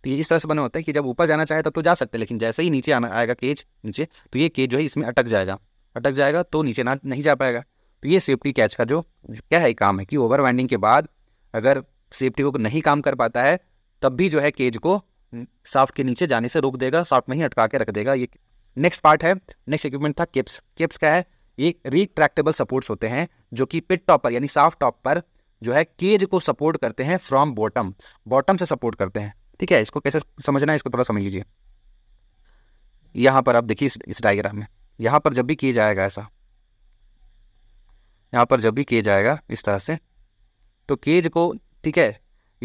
तो ये इस तरह से बने होते हैं कि जब ऊपर जाना चाहे तब तो जा सकते हैं लेकिन जैसे ही नीचे आना आएगा केज नीचे तो ये केज जो है इसमें अटक जाएगा अटक जाएगा तो नीचे ना नहीं जा पाएगा तो ये सेफ्टी कैच का जो क्या है काम है कि ओवर वाइंडिंग के बाद अगर सेफ्टी को नहीं काम कर पाता है तब भी जो है केज को साफ्ट के नीचे जाने से रोक देगा साफ्ट में ही अटका के रख देगा ये नेक्स्ट पार्ट है नेक्स्ट इक्विपमेंट था किप्स किप्स का है ये रिट्रैक्टेबल सपोर्ट्स होते हैं जो कि पिट टॉप पर यानी साफ टॉप पर जो है केज को सपोर्ट करते हैं फ्रॉम बॉटम बॉटम से सपोर्ट करते हैं ठीक है इसको कैसे समझना है इसको थोड़ा समझ लीजिए यहाँ पर आप देखिए इस, इस डायग्राम में यहाँ पर जब भी किया जाएगा ऐसा यहाँ पर जब भी किया जाएगा इस तरह से तो केज को ठीक है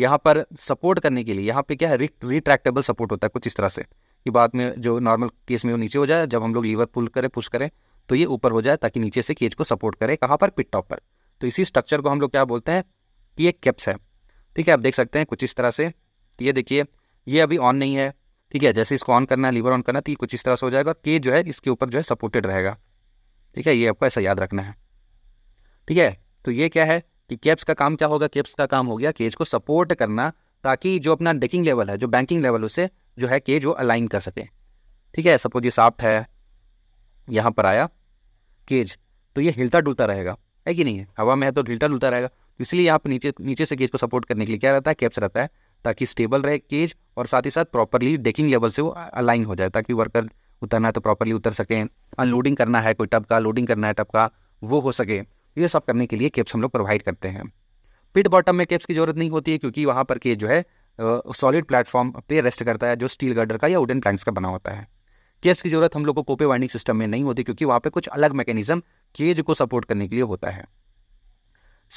यहाँ पर सपोर्ट करने के लिए यहाँ पे क्या है रि, रिट्रैक्टेबल सपोर्ट होता है कुछ इस तरह से कि बाद में जो नॉर्मल केस में वो नीचे हो जाए जब हम लोग लीवर पुल करें पुश करें तो ये ऊपर हो जाए ताकि नीचे से केज को सपोर्ट करे कहाँ पर पिट टॉप पर तो इसी स्ट्रक्चर को हम लोग क्या बोलते हैं कि ये कैप्स है ठीक है आप देख सकते हैं कुछ इस तरह से तो ये देखिए ये अभी ऑन नहीं है ठीक है जैसे इसको ऑन करना है लीवर ऑन करना है तो ये कुछ इस तरह से हो जाएगा और के जो है इसके ऊपर जो है सपोर्टेड रहेगा ठीक है ये आपको ऐसा याद रखना है ठीक है तो ये क्या है कि कैप्स का काम क्या होगा कैप्स का काम हो गया केज को सपोर्ट करना ताकि जो अपना डेकिंग लेवल है जो बैंकिंग लेवल उसे जो है केज वो अलाइन कर सके ठीक है सपोज ये साफ्ट है यहाँ पर आया केज तो ये हिलता डुलता रहेगा है कि नहीं है हवा में है तो हिलता डुलता रहेगा तो इसलिए यहाँ पर नीचे नीचे से केज को सपोर्ट करने के लिए क्या रहता है कैप्स रहता है ताकि स्टेबल रहे केज और साथ ही साथ प्रॉपरली डेकिंग लेवल से वो अलाइन हो जाए ताकि वर्कर उतरना है तो प्रॉपरली उतर सकें अनलोडिंग करना है कोई टब का लोडिंग करना है टब का वो हो सके ये सब करने के लिए केप्स हम लोग प्रोवाइड करते हैं पिट बॉटम में केप्स की ज़रूरत नहीं होती है क्योंकि वहाँ पर केज जो है सॉलिड प्लेटफॉर्म पे रेस्ट करता है जो स्टील गर्डर का या वुडन प्लैंक्स का बना होता है केप्स की ज़रूरत हम लोग को कोपे वाइंडिंग सिस्टम में नहीं होती क्योंकि वहाँ पर कुछ अलग मैकेनिज्म केज को सपोर्ट करने के लिए होता है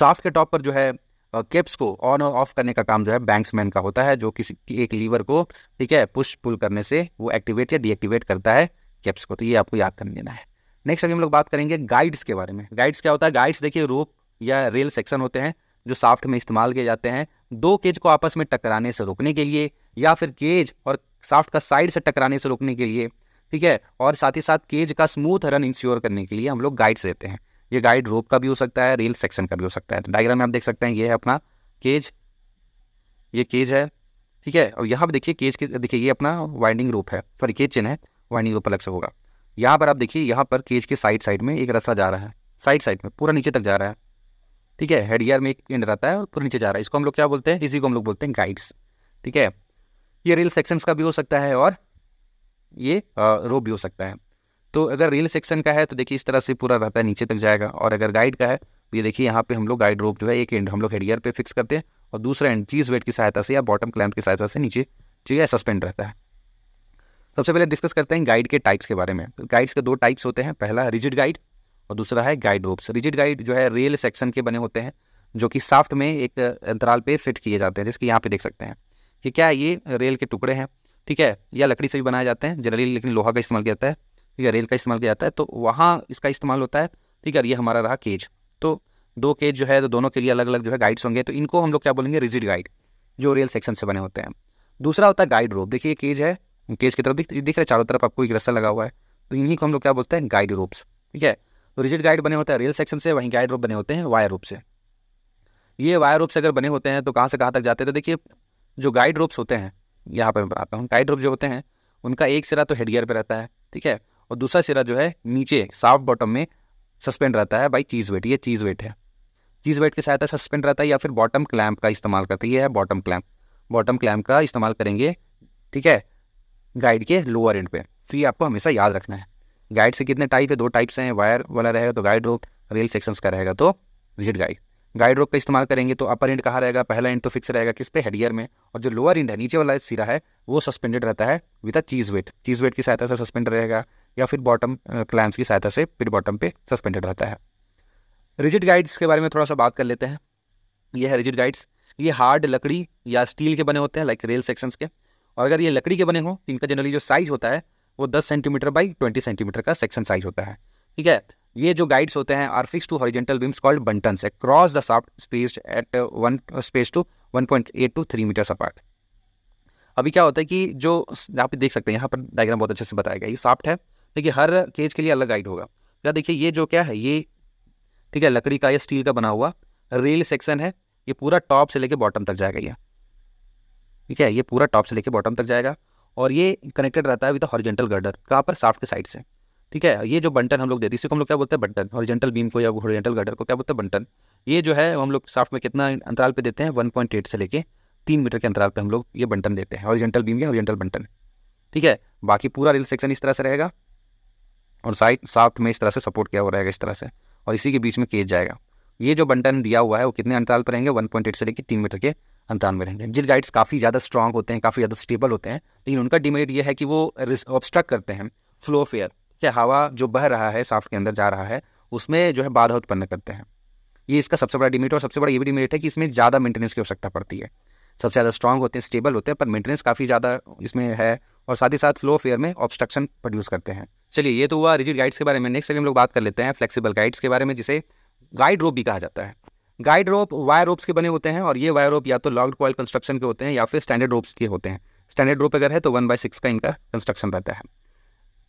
साफ्ट के टॉप पर जो है केप्स को ऑन और ऑफ करने का काम जो है बैंक्समैन का होता है जो किसी एक लीवर को ठीक है पुश पुल करने से वो एक्टिवेट या डीएक्टिवेट करता है केप्स को तो ये आपको याद कर लेना है नेक्स्ट अभी हम लोग बात करेंगे गाइड्स के बारे में गाइड्स क्या होता है गाइड्स देखिए रोप या रेल सेक्शन होते हैं जो साफ्ट में इस्तेमाल किए जाते हैं दो केज को आपस में टकराने से रोकने के लिए या फिर केज और साफ्ट का साइड से टकराने से रोकने के लिए ठीक है और साथ ही साथ केज का स्मूथ रन इंश्योर करने के लिए हम लोग गाइड्स देते हैं ये गाइड रोप का भी हो सकता है रेल सेक्शन का भी हो सकता है तो डायग्राम में आप देख सकते हैं ये है अपना केज ये केज है ठीक है और यहाँ पर देखिए केज के देखिए ये अपना वाइंडिंग रोप है सॉरी केज चिन्ह है वाइंडिंग रोप अलग से होगा यहाँ पर आप देखिए यहाँ पर केज के साइड साइड में एक रस्सा जा रहा है साइड साइड में पूरा नीचे तक जा रहा है ठीक है हेडगियर में एक एंड रहता है और पूरा नीचे जा रहा है इसको हम लोग क्या बोलते हैं इसी को हम लोग बोलते हैं गाइड्स ठीक है ये रेल सेक्शंस का भी हो सकता है और ये रोप भी हो सकता है तो अगर रेल सेक्शन का है तो देखिए इस तरह से पूरा रहता है नीचे तक जाएगा और अगर गाइड का है तो ये देखिए यहाँ पे हम लोग गाइड रोप जो है एक एंड हम लोग हेडियर पे फिक्स करते हैं और दूसरा एंड चीज़ वेट की सहायता से या बॉटम क्लैम्प की सहायता से नीचे जो है सस्पेंड रहता है सबसे पहले डिस्कस करते हैं गाइड के टाइप्स के बारे में तो गाइड्स के दो टाइप्स होते हैं पहला रिजिड गाइड और दूसरा है गाइड रोप्स रिजिड गाइड जो है रेल सेक्शन के बने होते हैं जो कि साफ्ट में एक अंतराल पर फिट किए जाते हैं जिसके यहाँ पे देख सकते हैं कि क्या ये रेल के टुकड़े हैं ठीक है या लकड़ी से भी बनाए जाते हैं जनरली लेकिन लोहा का इस्तेमाल किया जाता है ठीक है रेल का इस्तेमाल किया जाता है तो वहाँ इसका इस्तेमाल होता है ठीक है ये हमारा रहा केज तो दो केज जो है तो दोनों के लिए अलग अलग जो है गाइड्स होंगे तो इनको हम लोग क्या बोलेंगे रिजिड गाइड जो रेल सेक्शन से बने होते हैं दूसरा होता है गाइड रोप देखिए केज है केज की तरफ दिख दिख रहा है चारों तरफ आपको एक रस्सा लगा हुआ है तो इन्हीं को हम लोग क्या बोलते हैं गाइड रोप्स ठीक है रिजिड तो गाइड बने होते हैं रेल सेक्शन से वहीं गाइड रोप बने होते हैं वायर रोप से ये वायर रोप से अगर बने होते हैं तो कहाँ से कहाँ तक जाते हैं तो देखिए जो गाइड रोप्स होते हैं यहाँ पर मैं बताता हूँ गाइड रोप जो होते हैं उनका एक सिरा तो हेडगियर पर रहता है ठीक है और दूसरा सिरा जो है नीचे साफ बॉटम में सस्पेंड रहता है बाई चीज़ वेट ये चीज़ वेट है चीज़ वेट की सहायता सस्पेंड रहता है या फिर बॉटम क्लैम्प का इस्तेमाल करते हैं ये है बॉटम क्लैम्प बॉटम क्लैम्प का इस्तेमाल करेंगे ठीक है गाइड के लोअर एंड पे तो ये आपको हमेशा याद रखना है गाइड से कितने टाइप है दो टाइप्स हैं वायर वाला रहेगा तो गाइड रोक रेल सेक्शंस का रहेगा तो रिजिट गाइड गाइड रोक का इस्तेमाल करेंगे तो अपर एंड कहाँ रहेगा पहला एंड तो फिक्स रहेगा किस पे हेडियर में और जो लोअर एंड है नीचे वाला सिरा है वो सस्पेंडेड रहता है with a cheese weight cheese weight की सहायता से सस्पेंड रहेगा या फिर बॉटम क्लैम्स की सहायता से फिर बॉटम पे सस्पेंडेड रहता है रिजिड गाइड्स के बारे में थोड़ा सा बात कर लेते हैं ये है रिजिड गाइड्स ये हार्ड लकड़ी या स्टील के बने होते हैं लाइक रेल सेक्शंस के और अगर ये लकड़ी के बने हों इनका जनरली जो साइज होता है वो दस सेंटीमीटर बाई ट्वेंटी सेंटीमीटर का सेक्शन साइज होता है ठीक है ये जो गाइड्स होते हैं are fix to horizontal beams called buntons cross the shaft space at one space to one point eight to three metres apart अभी क्या होता है कि जो आप देख सकते हैं यहाँ पर डायग्राम बहुत अच्छे से बताया गया ये साफ्ट है देखिए हर केज के लिए अलग गाइड होगा या देखिए ये जो क्या है ये ठीक है लकड़ी का या स्टील का बना हुआ रेल सेक्शन है ये पूरा टॉप से लेके बॉटम तक जाएगा ये ठीक है ये पूरा टॉप से लेके बॉटम तक जाएगा और ये कनेक्टेड रहता है विद हॉरिजेंटल गर्डर कहाँ पर साफ्ट के साइड से ठीक है ये जो बंटन हम लोग देते हैं इसी को हम लोग क्या बोलते हैं बंटन हॉरिजेंटल बीम को या हॉरिजेंटल गर्डर को क्या बोलते हैं बंटन ये जो है हम लोग साफ्ट में कितना अंतराल पर देते हैं एट से लेके तीन मीटर के अंतराल पर हम लोग ये बंटन देते हैं हॉरिजेंटल बीम या हॉरिजेंटल बंटन ठीक है बाकी पूरा रेल सेक्शन इस तरह से रहेगा और साइड साफ्ट में इस तरह से सपोर्ट किया हुआ रहेगा इस तरह से और इसी के बीच में केज जाएगा ये जो बंटन दिया हुआ है वो कितने अंतराल पर रहेंगे 1.8 से लेकर तीन मीटर के अंतराल में रहेंगे जिन गाइड्स काफ़ी ज़्यादा स्ट्रॉग होते हैं काफ़ी ज़्यादा स्टेबल होते हैं लेकिन उनका डिमेरिट ये है कि वो ऑब्स्ट्रक करते हैं फ्लो फेयर क्या हवा जो बह रहा है साफ्ट के अंदर जा रहा है उसमें जो है बाधा उत्पन्न करते हैं ये इसका सबसे बड़ा डिमेरिट और सबसे बड़ा ये भी डिमेरिट है कि इसमें ज़्यादा मेंटेनेंस की आवश्यकता पड़ती है सबसे ज़्यादा स्ट्रॉन्ग होते हैं स्टेबल होते हैं पर मेंटेनेंस काफ़ी ज़्यादा इसमें है और साथ ही साथ फ्लो फेयर में ऑब्स्ट्रक्शन प्रोड्यूस करते हैं चलिए ये तो हुआ रिजिड गाइड्स के बारे में नेक्स्ट अभी हम लोग बात कर लेते हैं फ्लेक्सिबल गाइड्स के बारे में जिसे गाइड रोप भी कहा जाता है गाइड रोप वायर रोप्स के बने होते हैं और ये वायर रोप या तो लॉन्ग कॉल कंस्ट्रक्शन के होते हैं या फिर स्टैंडर्ड रोप्स के होते हैं स्टैंडर्ड रोप अगर है तो वन बाई सिक्स का इनका कंस्ट्रक्शन रहता है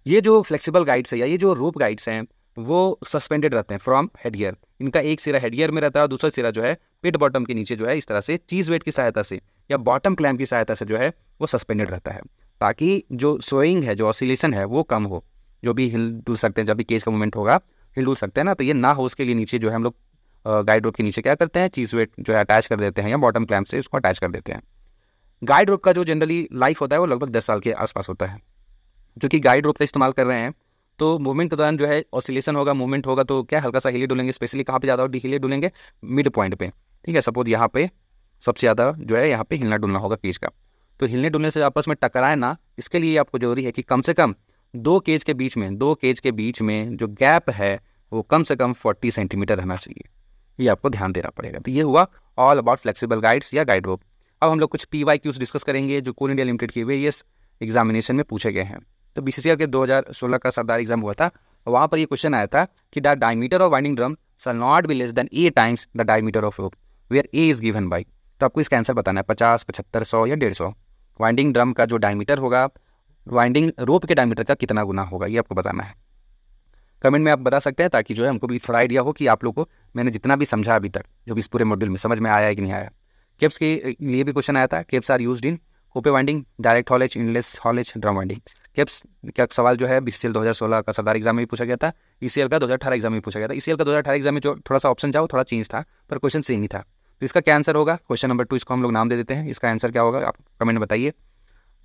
ये जो फ्लेक्सिबल गाइड्स है या ये जो रोप गाइड्स हैं वो सस्पेंडेड रहते हैं फ्रॉम हेड गियर इनका एक सिरा हेड गियर में रहता है और दूसरा सिरा जो है पिट बॉटम के नीचे जो है इस तरह से चीज़ वेट की सहायता से या बॉटम क्लैम्प की सहायता से जो है वो सस्पेंडेड रहता है ताकि जो स्विंग है जो ऑसिलेशन है वो कम हो जो भी हिल डूल सकते हैं जब भी केस का मूवमेंट होगा हिल डूल सकते हैं ना तो ये ना हो उसके लिए नीचे जो है हम लोग गाइड रोप के नीचे क्या करते हैं चीज़ वेट जो है अटैच कर देते हैं या बॉटम क्लैम्प से उसको अटैच कर देते हैं गाइड रोप का जो जनरली लाइफ होता है वो लगभग दस साल के आसपास होता है क्योंकि गाइड रोप का इस्तेमाल कर रहे हैं तो मूवमेंट के दौरान जो है ऑसिलेशन होगा मूवमेंट होगा तो क्या हल्का सा हिले डुलेंगे स्पेशली कहाँ पे ज़्यादा और हिले डुलेंगे मिड पॉइंट पे ठीक है सपोज यहाँ पे सबसे ज़्यादा जो है यहाँ पे हिलना डुलना होगा केज का तो हिलने डुलने से आपस में टकराए ना इसके लिए आपको जरूरी है कि कम से कम दो केज के बीच में दो केज के बीच में जो गैप है वो कम से कम 40 सेंटीमीटर रहना चाहिए ये आपको ध्यान देना पड़ेगा तो ये हुआ ऑल अबाउट फ्लेक्सिबल गाइड्स या गाइड रोप अब हम लोग कुछ पी वाई क्यूज डिस्कस करेंगे जो कोल इंडिया लिमिटेड के वेरियस एग्जामिनेशन में पूछे गए हैं तो बी के सोलह का सरदार एग्जाम हुआ था वहाँ पर ये क्वेश्चन आया था कि the diameter of winding drum shall not be less than A times the diameter of rope where A is given by तो आपको इसका आंसर बताना है पचास पचहत्तर सौ या डेढ़ सौ वाइंडिंग ड्रम का जो डायमीटर होगा वाइंडिंग रोप के डायमीटर का कितना गुना होगा ये आपको बताना है कमेंट में आप बता सकते हैं ताकि जो है हमको भी थोड़ा आइडिया हो कि आप लोग को मैंने जितना भी समझा अभी तक जो भी इस पूरे मॉड्यूल में समझ में आया है कि नहीं आया केप्स के लिए भी क्वेश्चन आया था keeps are use in Koepe winding direct haulage endless haulage drum winding keps का सवाल जो है बी सी एल दो हज़ार सोलह का सरदार एग्जाम में भी पूछा गया था ई एल का दो हज़ार अठारह एग्जाम में पूछा गया था ई का दो हज़ार अठारह एग्जाम में जो थोड़ा सा ऑप्शन था वो थोड़ा चेंज था पर क्वेश्चन सेम ही था तो इसका क्या आंसर होगा क्वेश्चन नंबर टू इसको हम लोग नाम दे देते हैं इसका आंसर क्या होगा आप कमेंट बताइए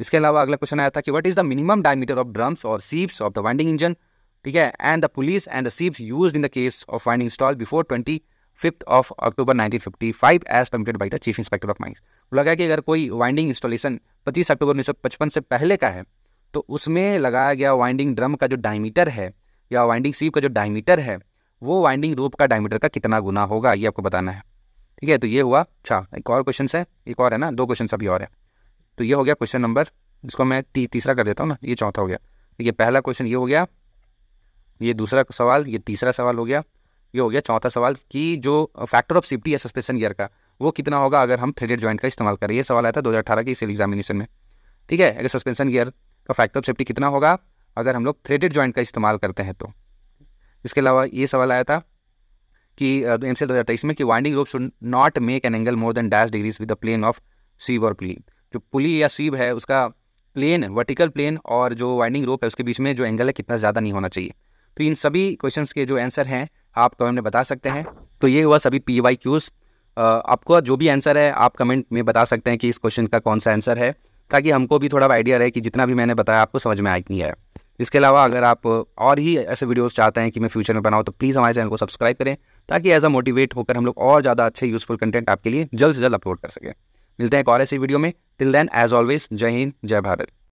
इसके अलावा अगला क्वेश्चन आया था कि what is the minimum diameter of drums और सीप्स ऑफ द वाइंडिंग इंजन ठीक है and the pulleys and the सीप्स use in the case of winding stall before twenty fifth of October nineteen fifty five as permitted by the chief inspector of mines लगा कि अगर कोई winding installation पच्चीस अक्टूबर उन्नीस सौ पचपन से पहले का है तो उसमें लगाया गया वाइंडिंग ड्रम का जो डायमीटर है या वाइंडिंग सीप का जो डायमीटर है वो वाइंडिंग रूप का डायमीटर का कितना गुना होगा ये आपको बताना है ठीक है तो ये हुआ अच्छा एक और क्वेश्चन है एक और है ना दो क्वेश्चन अभी और है तो ये हो गया क्वेश्चन नंबर इसको मैं ती, तीसरा कर देता हूँ ना ये चौथा हो गया ये पहला क्वेश्चन ये हो गया ये दूसरा सवाल ये तीसरा सवाल हो गया ये हो गया चौथा सवाल कि जो फैक्टर ऑफ सेफ्टी है सस्पेंशन गियर का वो कितना होगा अगर हम थ्रेडेड जॉइंट का इस्तेमाल करें ये सवाल आया था दो हज़ार अठारह के सिविल एग्जामिनेशन में ठीक है अगर सस्पेंशन गियर का फैक्टर ऑफ सेफ्टी कितना होगा अगर हम लोग थ्रेडेड जॉइंट का इस्तेमाल करते हैं तो इसके अलावा ये सवाल आया था कि एम सी दो हज़ार तेईस में कि winding rope should not make an angle more than dash degrees with the plane of C और जो पुली या सीब है उसका प्लेन वर्टिकल प्लेन और जो वाइंडिंग रोप है उसके बीच में जो एंगल है कितना ज़्यादा नहीं होना चाहिए तो इन सभी क्वेश्चंस के जो आंसर हैं आप कमेंट तो में बता सकते हैं तो ये हुआ सभी पी वाई क्यूज़ आपको जो भी आंसर है आप कमेंट में बता सकते हैं कि इस क्वेश्चन का कौन सा आंसर है ताकि हमको भी थोड़ा आइडिया रहे कि जितना भी मैंने बताया आपको समझ में आया नहीं है इसके अलावा अगर आप और ही ऐसे वीडियोस चाहते हैं कि मैं फ्यूचर में बनाऊँ तो प्लीज़ हमारे चैनल को सब्सक्राइब करें ताकि एज अ मोटिवेट होकर हम लोग और ज़्यादा अच्छे यूज़फुल कंटेंट आपके लिए जल्द से जल्द अपलोड कर सकें मिलते हैं एक और ऐसी वीडियो में टिल देन एज ऑलवेज जय हिंद जय भारत